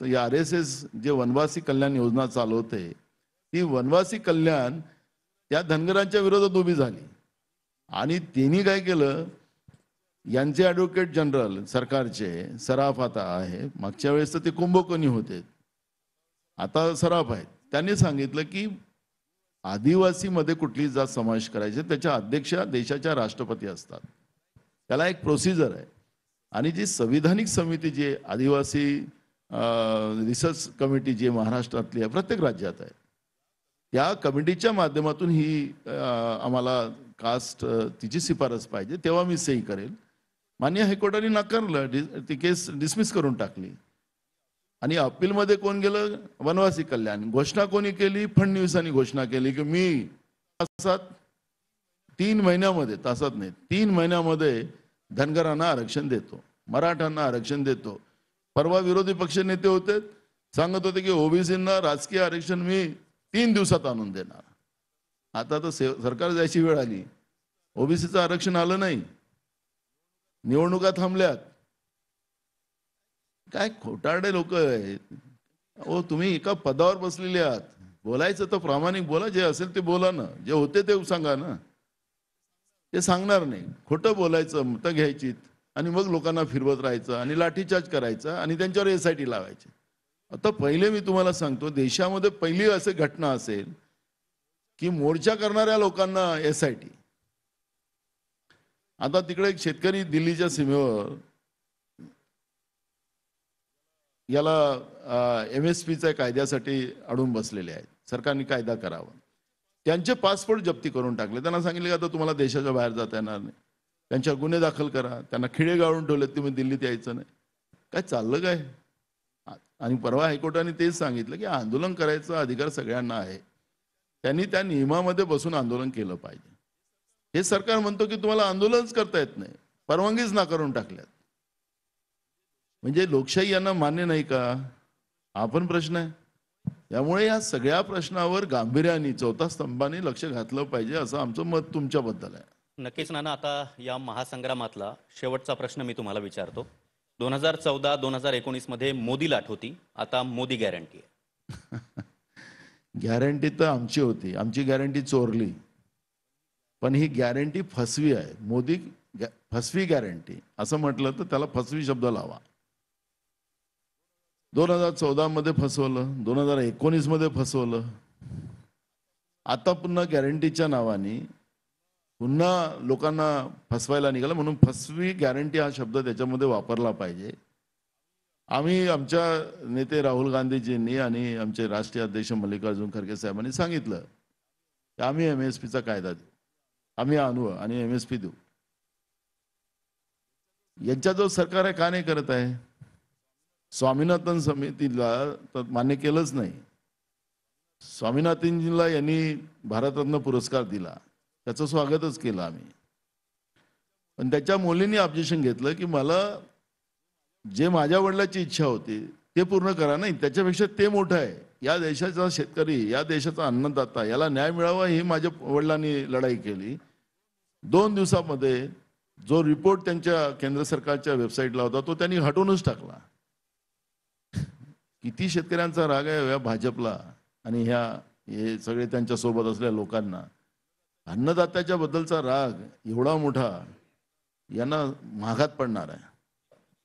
तर या आर एस एस जे वनवासी कल्याण योजना चालवते ती वनवासी कल्याण त्या धनगरांच्या विरोधात उभी झाली आणि त्यांनी काय केलं यांचे ॲडव्होकेट जनरल सरकारचे सराफ आता आहे मागच्या वेळेस तर ते कुंभकोणी होते आता सराफ आहेत त्यांनी सांगितलं की आदिवासीमध्ये कुठली जात समावेश करायचे त्याच्या अध्यक्ष देशाच्या राष्ट्रपती असतात त्याला एक प्रोसिजर आहे आणि जी संविधानिक समिती जी आदिवासी रिसर्च कमिटी जी महाराष्ट्रातली आहे प्रत्येक राज्यात आहे या कमिटीच्या माध्यमातून ही आम्हाला कास्ट तिची शिफारस पाहिजे तेव्हा मी सही करेल मान्य हायकोर्टाने नाकारलं ती केस डिसमिस करून टाकली आणि अपीलमध्ये कोण गेलं वनवासी कल्याण घोषणा कोणी केली फडणवीसांनी घोषणा केली की मी तासात तीन महिन्यामध्ये तासात नाही तीन महिन्यामध्ये धनगरांना आरक्षण देतो मराठ्यांना आरक्षण देतो परवा विरोधी पक्ष नेते होते सांगत होते की ओबीसींना राजकीय आरक्षण मी तीन दिवसात आणून देणार आता तर सरकार जायची वेळ आली ओबीसीचं आरक्षण आलं नाही निवडणुका थांबल्यात काय खोटारडे लोक आहेत ओ तुम्ही एका पदावर बसलेले आहात बोलायचं तर प्रामाणिक बोला जे असेल ते बोला ना जे होते ते सांगा ना ते सांगणार नाही खोटं बोलायचं मतं घ्यायची आणि मग लोकांना फिरवत राहायचं आणि लाठीचार्ज करायचं आणि त्यांच्यावर एस आय टी लावायची आता पहिले मी तुम्हाला सांगतो देशामध्ये पहिली असे घटना असेल की मोर्चा करणाऱ्या लोकांना एस आय टी आता तिकडे एक शेतकरी दिल्लीच्या सीमेवर याला एम एस पीच्या कायद्यासाठी अडून बसलेले आहेत सरकारने कायदा करावा त्यांचे पासपोर्ट जप्ती करून टाकले त्यांना सांगितले की आता तुम्हाला देशाच्या बाहेर जाता येणार नाही त्यांच्या गुन्हे दाखल करा त्यांना खिळे गाळून ठेवले तुम्ही दिल्लीत यायचं नाही काय चाललं काय आणि परवा हायकोर्टाने तेच सांगितलं की आंदोलन करायचा अधिकार सगळ्यांना आहे त्यांनी त्या नियमामध्ये बसून आंदोलन केलं पाहिजे हे सरकार म्हणतो की तुम्हाला आंदोलनच करता येत नाही परवानगीच ना करून टाकल्यात म्हणजे लोकशाही यांना मान्य नाही का हा पण प्रश्न आहे त्यामुळे या सगळ्या प्रश्नावर गांभीर्याने चौथा स्तंभाने लक्ष घातलं पाहिजे असं आमचं मत तुमच्याबद्दल आहे नक्कीच नाना आता या महासंग्रामातला शेवटचा प्रश्न मी तुम्हाला विचारतो दोन हजार चौदा दोन हजार एकोणीस मध्ये मोदी लाट होती आता मोदी गॅरंटी आहे गॅरंटी तर आमची होती आमची गॅरंटी चोरली पण ही गॅरंटी फसवी आहे मोदी फसवी गॅरंटी असं म्हटलं तर त्याला फसवी शब्द लावा दोन हजार मध्ये फसवलं दोन हजार मध्ये फसवलं आता पुन्हा गॅरंटीच्या नावाने पुन्हा लोकांना फसवायला निघालं म्हणून फसवी गॅरंटी हा शब्द त्याच्यामध्ये वापरला पाहिजे आम्ही आमच्या नेते राहुल गांधीजींनी आणि आमचे राष्ट्रीय अध्यक्ष मल्लिकार्जुन खरगे साहेबांनी सांगितलं की आम्ही एम एस पीचा कायदा देऊ आम्ही आणू आणि एम एस पी देऊ यांच्या जो सरकार आहे का नाही करत आहे स्वामीनाथन समितीला तर मान्य केलंच नाही स्वामीनाथनजीला यांनी भारतरत्न पुरस्कार दिला त्याचं स्वागतच केलं आम्ही पण त्याच्या मुलींनी ऑब्जेक्शन घेतलं की मला जे माझ्या वडिलाची इच्छा होती ते पूर्ण करा नाही त्याच्यापेक्षा ते मोठं आहे या देशाचा शेतकरी या देशाचा अन्नदाता याला न्याय मिळावा ही माझ्या वडिलांनी लढाई केली दोन दिवसामध्ये जो रिपोर्ट त्यांच्या केंद्र सरकारच्या वेबसाईटला होता तो त्यांनी हटवूनच टाकला किती शेतकऱ्यांचा राग आहे हो या भाजपला आणि ह्या हे सगळे त्यांच्या सोबत असलेल्या लोकांना अन्नदात्याच्या बद्दलचा राग एवढा मोठा यांना महागात पडणार आहे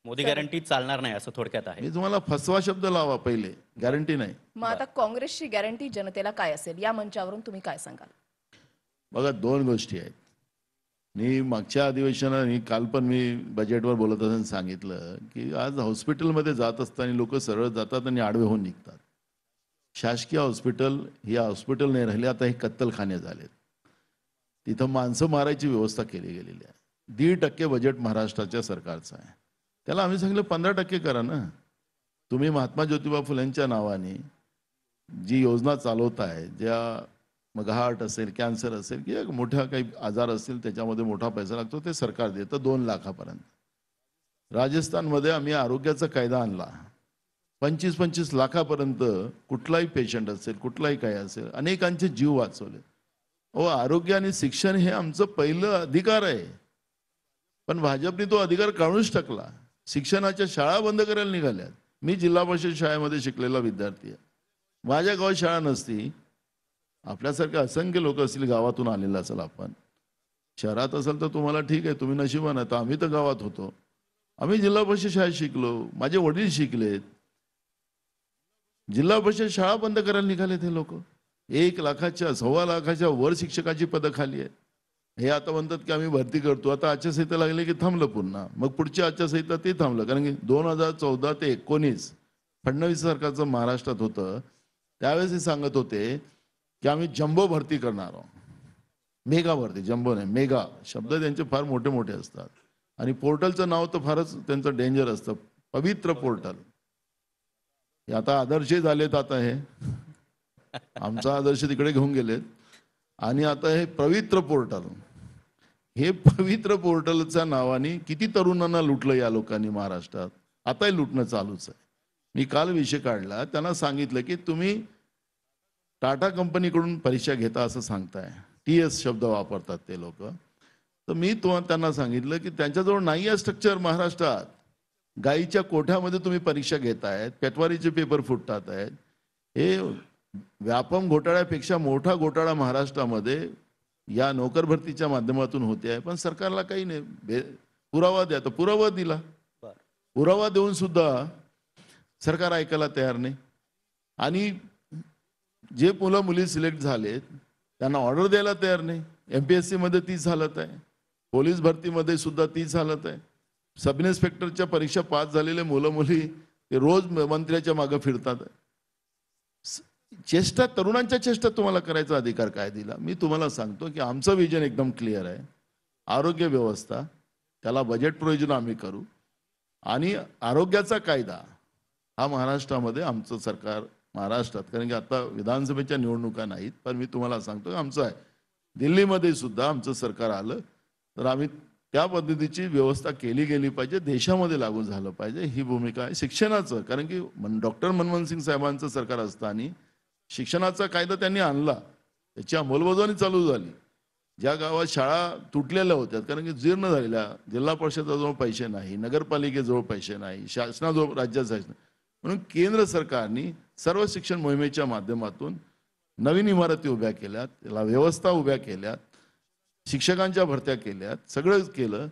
मोदी गॅरंटी चालणार नाही असं थोडक्यात आहे मी तुम्हाला फसवा शब्द लावा पहिले गॅरंटी नाही मग आता काँग्रेसची गॅरंटी जनतेला काय असेल या मंचावरून तुम्ही काय सांगाल बघा दोन गोष्टी आहेत मी मागच्या अधिवेशनाने काल पण मी बजेटवर बोलत असताना सांगितलं की आज हॉस्पिटलमध्ये जात असताना लोक सरळ जातात आणि आडवे होऊन निघतात शासकीय हॉस्पिटल हे हॉस्पिटल नाही राहिले आता हे कत्तलखाने झालेत तिथं माणसं मारायची व्यवस्था केली गेलेली आहे दीड टक्के बजेट महाराष्ट्राच्या सरकारचं आहे त्याला आम्ही सांगितलं पंधरा टक्के करा ना तुम्ही महात्मा ज्योतिबा फुलेंच्या नावाने जी योजना चालवत आहे ज्या मग हार्ट असेल कॅन्सर असेल किंवा मोठा काही आजार असतील त्याच्यामध्ये मोठा पैसा लागतो ते सरकार देतं दोन लाखापर्यंत राजस्थानमध्ये आम्ही आरोग्याचा कायदा आणला पंचवीस पंचवीस लाखापर्यंत कुठलाही पेशंट असेल कुठलाही काय असेल अनेकांचे जीव वाचवले हो आरोग्य आणि शिक्षण हे आमचं पहिलं अधिकार आहे पण भाजपने तो अधिकार काढूनच टाकला शिक्षणाच्या शाळा बंद करायला निघाल्यात मी जिल्हा परिषद शाळेमध्ये शिकलेला विद्यार्थी आहे माझ्या गावात शाळा नसती आपल्यासारखे असंख्य लोक असतील गावातून आलेलं असाल आपण शहरात असेल तर तुम्हाला ठीक आहे तुम्ही नशिबान तर आम्ही तर गावात होतो आम्ही जिल्हा परिषद शाळेत शिकलो माझे वडील शिकलेत जिल्हा परिषद शाळा बंद करायला निघाले ते लोक एक लाखाच्या सव्वा लाखाच्या वर शिक्षकाची पदं खाली आहेत हे आता म्हणतात की आम्ही भरती करतो आता आचारसंहिता लागले की थांबलं पुन्हा मग पुढची आचारसंहिता ते थांबलं कारण की दोन हजार चौदा ते एकोणीस फडणवीस सरकारचं महाराष्ट्रात होतं त्यावेळेस हे सांगत होते की आम्ही जम्बो भरती करणार आहोत मेगा भरती जम्बो नाही मेगा शब्द त्यांचे फार मोठे मोठे असतात आणि पोर्टलचं नाव तर फारच त्यांचं डेंजर असतं पवित्र पोर्टल हे आता आदर्श झालेत आता हे आमचा आदर्श तिकडे घेऊन गेलेत आणि आता हे पवित्र पोर्टल हे पवित्र पोर्टलच्या नावाने किती तरुणांना लुटलं या लोकांनी महाराष्ट्रात आताही लुटणं चालूच आहे मी काल विषय काढला त्यांना सांगितलं की तुम्ही टाटा कंपनीकडून परीक्षा घेता असं सांगताय टी एस शब्द वापरतात ते लोक तर मी तो त्यांना सांगितलं की त्यांच्याजवळ नाही आहे स्ट्रक्चर महाराष्ट्रात गाईच्या कोठ्यामध्ये तुम्ही परीक्षा घेतायत पेटवारीचे पेपर फुटतात आहेत हे व्यापम घोटाळ्यापेक्षा मोठा घोटाळा महाराष्ट्रामध्ये या नोकर भरतीच्या माध्यमातून होते आहे पण सरकारला काही नाही पुरावा द्या तर पुरावा दिला पुरावा देऊन सुद्धा सरकार ऐकायला तयार नाही आणि जे मुलं मुली सिलेक्ट झालेत त्यांना ऑर्डर द्यायला तयार नाही एम पी एस सीमध्ये तीच हालत आहे पोलीस भरतीमध्ये सुद्धा तीच हालत आहे सब इन्स्पेक्टरच्या परीक्षा पास झालेले मुलं मुली ते रोज मंत्र्याच्या मागं फिरतात चेष्टा तरुणांच्या चेष्टा तुम्हाला करायचा अधिकार काय दिला मी तुम्हाला सांगतो की आमचं विजन एकदम क्लिअर आहे आरोग्य व्यवस्था त्याला बजेट प्रयोजन आम्ही करू आणि आरोग्याचा कायदा हा महाराष्ट्रामध्ये आमचं सरकार महाराष्ट्रात कारण की आता विधानसभेच्या निवडणुका नाहीत पण मी तुम्हाला सांगतो आमचं आहे दिल्लीमध्ये सुद्धा आमचं सरकार आलं तर आम्ही त्या पद्धतीची व्यवस्था केली गेली पाहिजे देशामध्ये लागू झालं पाहिजे ही भूमिका आहे शिक्षणाचं कारण की डॉक्टर मनमोहन सिंग साहेबांचं सरकार असताना शिक्षणाचा कायदा त्यांनी आणला त्याची अंमलबजावणी चालू झाली ज्या गावात शाळा तुटलेल्या होत्या कारण की जीर्ण झालेल्या जिल्हा परिषदाजवळ पैसे नाही नगरपालिकेजवळ पैसे नाही शासनाजवळ राज्याचा शासन म्हणून केंद्र सरकारने सर्व शिक्षण मोहिमेच्या माध्यमातून नवीन इमारती उभ्या केल्यात त्याला व्यवस्था उभ्या केल्यात शिक्षकांच्या भरत्या केल्यात सगळं केलं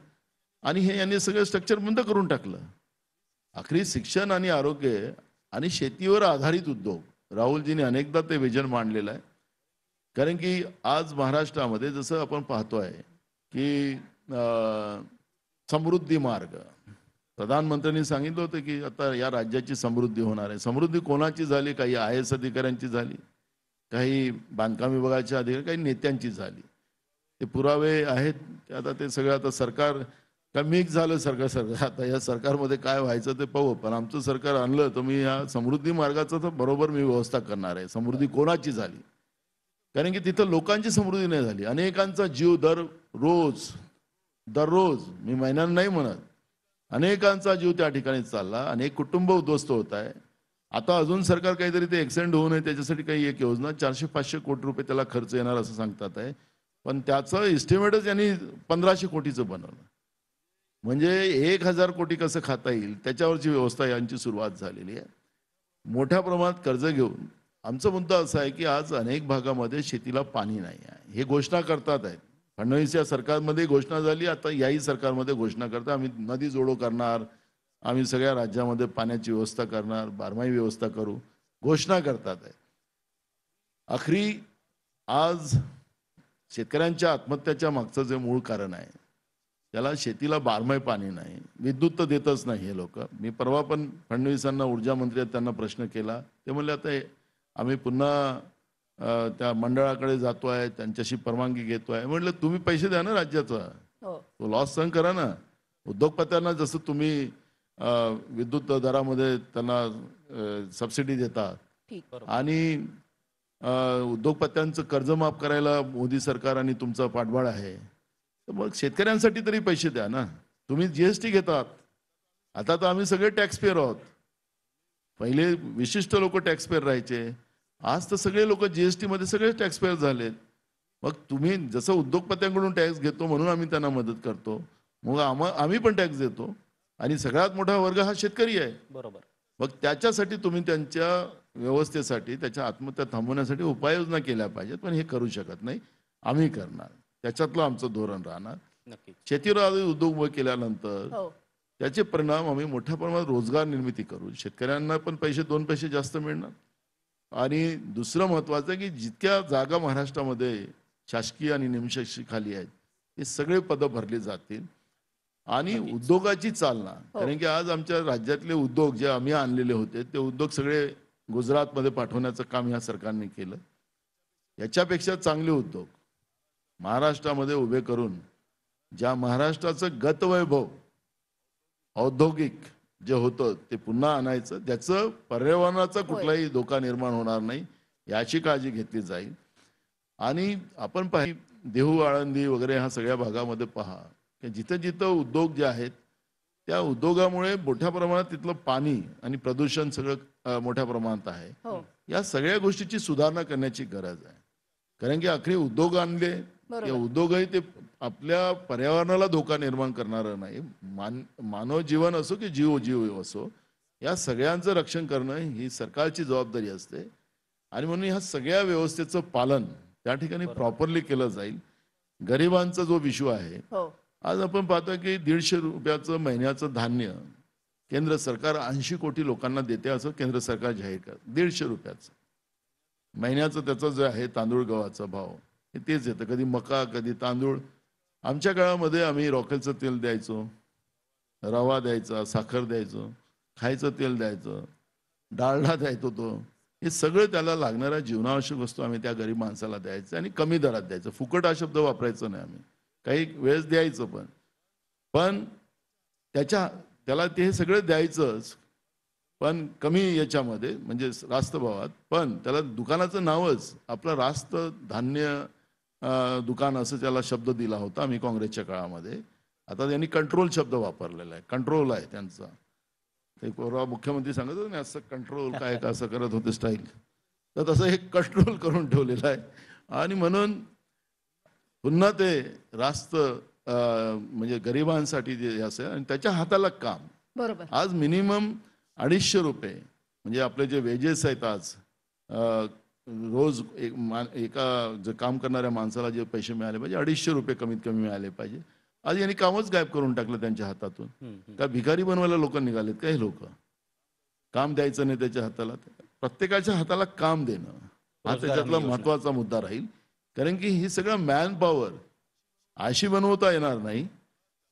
आणि हे यांनी सगळं स्ट्रक्चर बंद करून टाकलं आखरी शिक्षण आणि आरोग्य आणि शेतीवर आधारित उद्योग राहुलजीने अनेकदा ते विजन मांडलेलं आहे कारण की आज महाराष्ट्रामध्ये जसं आपण पाहतो आहे की समृद्धी मार्ग प्रधानमंत्र्यांनी सांगितलं होतं की आता या राज्याची समृद्धी होणार आहे समृद्धी कोणाची झाली काही आय एस अधिकाऱ्यांची झाली काही बांधकाम विभागाच्या अधिकारी काही नेत्यांची झाली ते पुरावे आहेत आता ते सगळं आता सरकार का झालं सरकार सरकार आता या सरकारमध्ये काय व्हायचं ते पाहू पण आमचं सरकार आणलं तर मी या समृद्धी मार्गाचं तर बरोबर मी व्यवस्था करणार आहे समृद्धी कोणाची झाली कारण की तिथं लोकांची समृद्धी नाही झाली अनेकांचा जीव दर रोज दररोज मी महिन्यांना नाही म्हणत अनेकांचा जीव त्या ठिकाणी चालला अनेक कुटुंब उद्ध्वस्त होत आहे आता अजून सरकार काहीतरी ते एक्सेंड होऊ नये त्याच्यासाठी काही एक योजना चारशे पाचशे कोटी रुपये त्याला खर्च येणार असं सांगतात आहे पण त्याचं इस्टिमेटच यांनी पंधराशे कोटीचं बनवलं म्हणजे एक हजार कोटी कसं खाता येईल त्याच्यावरची व्यवस्था यांची सुरुवात झालेली आहे मोठ्या प्रमाणात कर्ज घेऊन आमचा मुद्दा असा आहे की आज अनेक भागामध्ये शेतीला पाणी नाही आहे हे घोषणा करतात आहेत फडणवीस या सरकारमध्ये घोषणा झाली आता याही सरकारमध्ये घोषणा करता आम्ही नदी जोडो करणार आम्ही सगळ्या राज्यामध्ये पाण्याची व्यवस्था करणार बारमाही व्यवस्था करू घोषणा करतात आहे अखरी आज शेतकऱ्यांच्या आत्महत्याच्या मागचं जे मूळ कारण आहे त्याला शेतीला बारमाही पाणी नाही विद्युत तर देतच नाही हे लोक मी परवा पण फडणवीसांना ऊर्जा मंत्री त्यांना प्रश्न केला ते म्हणले आता आम्ही पुन्हा त्या मंडळाकडे जातो आहे त्यांच्याशी परवानगी घेतो आहे म्हटलं तुम्ही पैसे द्या ना राज्याचा हो. तो लॉस सहन करा ना उद्योगपत्यांना जसं तुम्ही विद्युत दरामध्ये त्यांना सबसिडी देतात आणि उद्योगपत्यांचं कर्ज माफ करायला मोदी सरकार आणि तुमचा पाठबळ आहे तर मग शेतकऱ्यांसाठी तरी पैसे द्या ना तुम्ही जीएसटी घेतात आता तर आम्ही सगळे टॅक्स आहोत पहिले विशिष्ट लोक टॅक्स राहायचे आज तर सगळे लोक जीएसटी मध्ये सगळे टॅक्स पेअर झालेत मग तुम्ही जसं उद्योगपत्यांकडून टॅक्स घेतो म्हणून आम्ही त्यांना मदत करतो मग आम्ही पण टॅक्स देतो आणि सगळ्यात मोठा वर्ग हा शेतकरी आहे बरोबर मग त्याच्यासाठी तुम्ही त्यांच्या व्यवस्थेसाठी त्याच्या आत्महत्या थांबवण्यासाठी उपाययोजना केल्या पाहिजेत पण हे करू शकत नाही आम्ही करणार त्याच्यातलं आमचं धोरण राहणार शेतीवर उद्योग उभं केल्यानंतर हो. त्याचे परिणाम आम्ही मोठ्या प्रमाणात रोजगार निर्मिती करू शेतकऱ्यांना पण पैसे दोन पैसे जास्त मिळणार आणि दुसरं महत्वाचं की जितक्या जागा महाराष्ट्रामध्ये शासकीय आणि खाली आहेत हे सगळे पदं भरली जातील आणि उद्योगाची चालना हो. कारण की आज आमच्या राज्यातले उद्योग जे आम्ही आणलेले होते ते उद्योग सगळे गुजरातमध्ये पाठवण्याचं काम या सरकारने केलं याच्यापेक्षा चांगले उद्योग महाराष्ट्रामध्ये उभे करून ज्या महाराष्ट्राचं गतवैभव औद्योगिक जे होतं ते पुन्हा आणायचं त्याचं पर्यावरणाचा कुठलाही धोका निर्माण होणार नाही याची काळजी घेतली जाईल आणि आपण पाहि देहू आळंदी वगैरे ह्या सगळ्या भागामध्ये पहा की जिथं जिथं उद्योग जे आहेत त्या उद्योगामुळे मोठ्या प्रमाणात तिथलं पाणी आणि प्रदूषण सगळं मोठ्या प्रमाणात आहे हो. या सगळ्या गोष्टीची सुधारणा करण्याची गरज आहे कारण की अखेर उद्योग आणले या उद्योगही ते आपल्या पर्यावरणाला धोका निर्माण करणारं नाही मान मानव जीवन असो की जीव जीव असो या सगळ्यांचं रक्षण करणं ही सरकारची जबाबदारी असते आणि म्हणून ह्या सगळ्या व्यवस्थेचं पालन त्या ठिकाणी प्रॉपरली केलं जाईल गरिबांचा जो विश्व आहे हो. आज आपण पाहतो की दीडशे रुपयाचं महिन्याचं धान्य केंद्र सरकार ऐंशी कोटी लोकांना देते असं केंद्र सरकार जाहीर कर दीडशे रुपयाचं महिन्याचं त्याचा जो आहे तांदूळ गव्हाचा भाव तेच येतं कधी मका कधी तांदूळ आमच्या काळामध्ये आम्ही रॉकेलचं तेल द्यायचो रवा द्यायचा साखर द्यायचो खायचं तेल द्यायचं डाळला द्यायचो तो हे सगळं त्याला लागणाऱ्या जीवनावश्यक वस्तू आम्ही त्या गरीब माणसाला द्यायचं आणि कमी दरात द्यायचं फुकट हा शब्द वापरायचा नाही आम्ही काही वेळेस द्यायचं पण पण त्याच्या त्याला ते हे सगळं द्यायचंच पण कमी याच्यामध्ये म्हणजे रास्त भावात पण त्याला दुकानाचं नावच आपलं रास्त धान्य दुकान असं त्याला शब्द दिला होता आम्ही काँग्रेसच्या काळामध्ये आता त्यांनी कंट्रोल शब्द वापरलेला आहे कंट्रोल आहे त्यांचा ते परवा मुख्यमंत्री सांगत होते असं कंट्रोल काय का असं करत होते स्टाईल तर तसं हे कंट्रोल करून ठेवलेलं आहे आणि म्हणून पुन्हा ते रास्त म्हणजे गरिबांसाठी जे असेल आणि त्याच्या हाताला काम बरोबर आज मिनिमम अडीचशे रुपये म्हणजे आपले जे वेजेस आहेत आज रोज एक एका जर काम करणाऱ्या माणसाला जे पैसे मिळाले पाहिजे अडीचशे रुपये कमीत कमी मिळाले पाहिजे आज यांनी कामच गायब करून टाकलं त्यांच्या हातातून का भिकारी बनवायला लोक निघालेत का हे लोक काम द्यायचं नाही त्याच्या हाताला प्रत्येकाच्या हाताला काम देणं हा त्याच्यातला महत्वाचा मुद्दा राहील कारण की ही सगळं मॅन पॉवर अशी बनवता येणार नाही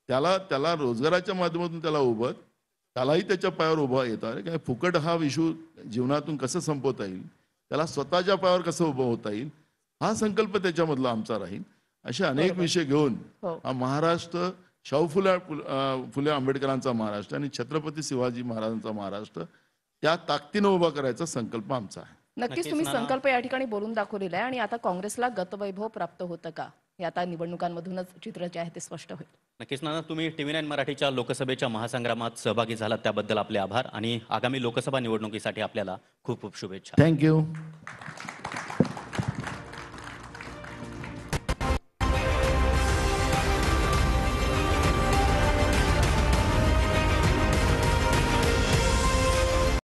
त्याला त्याला रोजगाराच्या माध्यमातून त्याला उभं त्यालाही त्याच्या पायावर उभा येतात फुकट हा विषू जीवनातून कसं संपवता येईल त्याला स्वतःच्या पायावर कसं उभं होता येईल हा संकल्प त्याच्यामधला आमचा राहील असे अनेक विषय घेऊन हो. हा महाराष्ट्र शाहू फुले फुले आंबेडकरांचा महाराष्ट्र आणि छत्रपती शिवाजी महाराजांचा महाराष्ट्र त्या ताकदीनं उभा करायचा संकल्प आमचा आहे नक्कीच तुम्ही संकल्प या ठिकाणी बोलून दाखवलेला आहे आणि आता काँग्रेसला गतवैभव प्राप्त होतं का हे आता निवडणुकांमधूनच चित्र जे आहे ते स्पष्ट होईल नक्कीच ना तुम्ही टी व्ही नाईन मराठीच्या लोकसभेच्या महासंग्रामात सहभागी झाला त्याबद्दल आपले आभार आणि आगामी लोकसभा निवडणुकीसाठी आपल्याला खूप खूप शुभेच्छा थँक्यू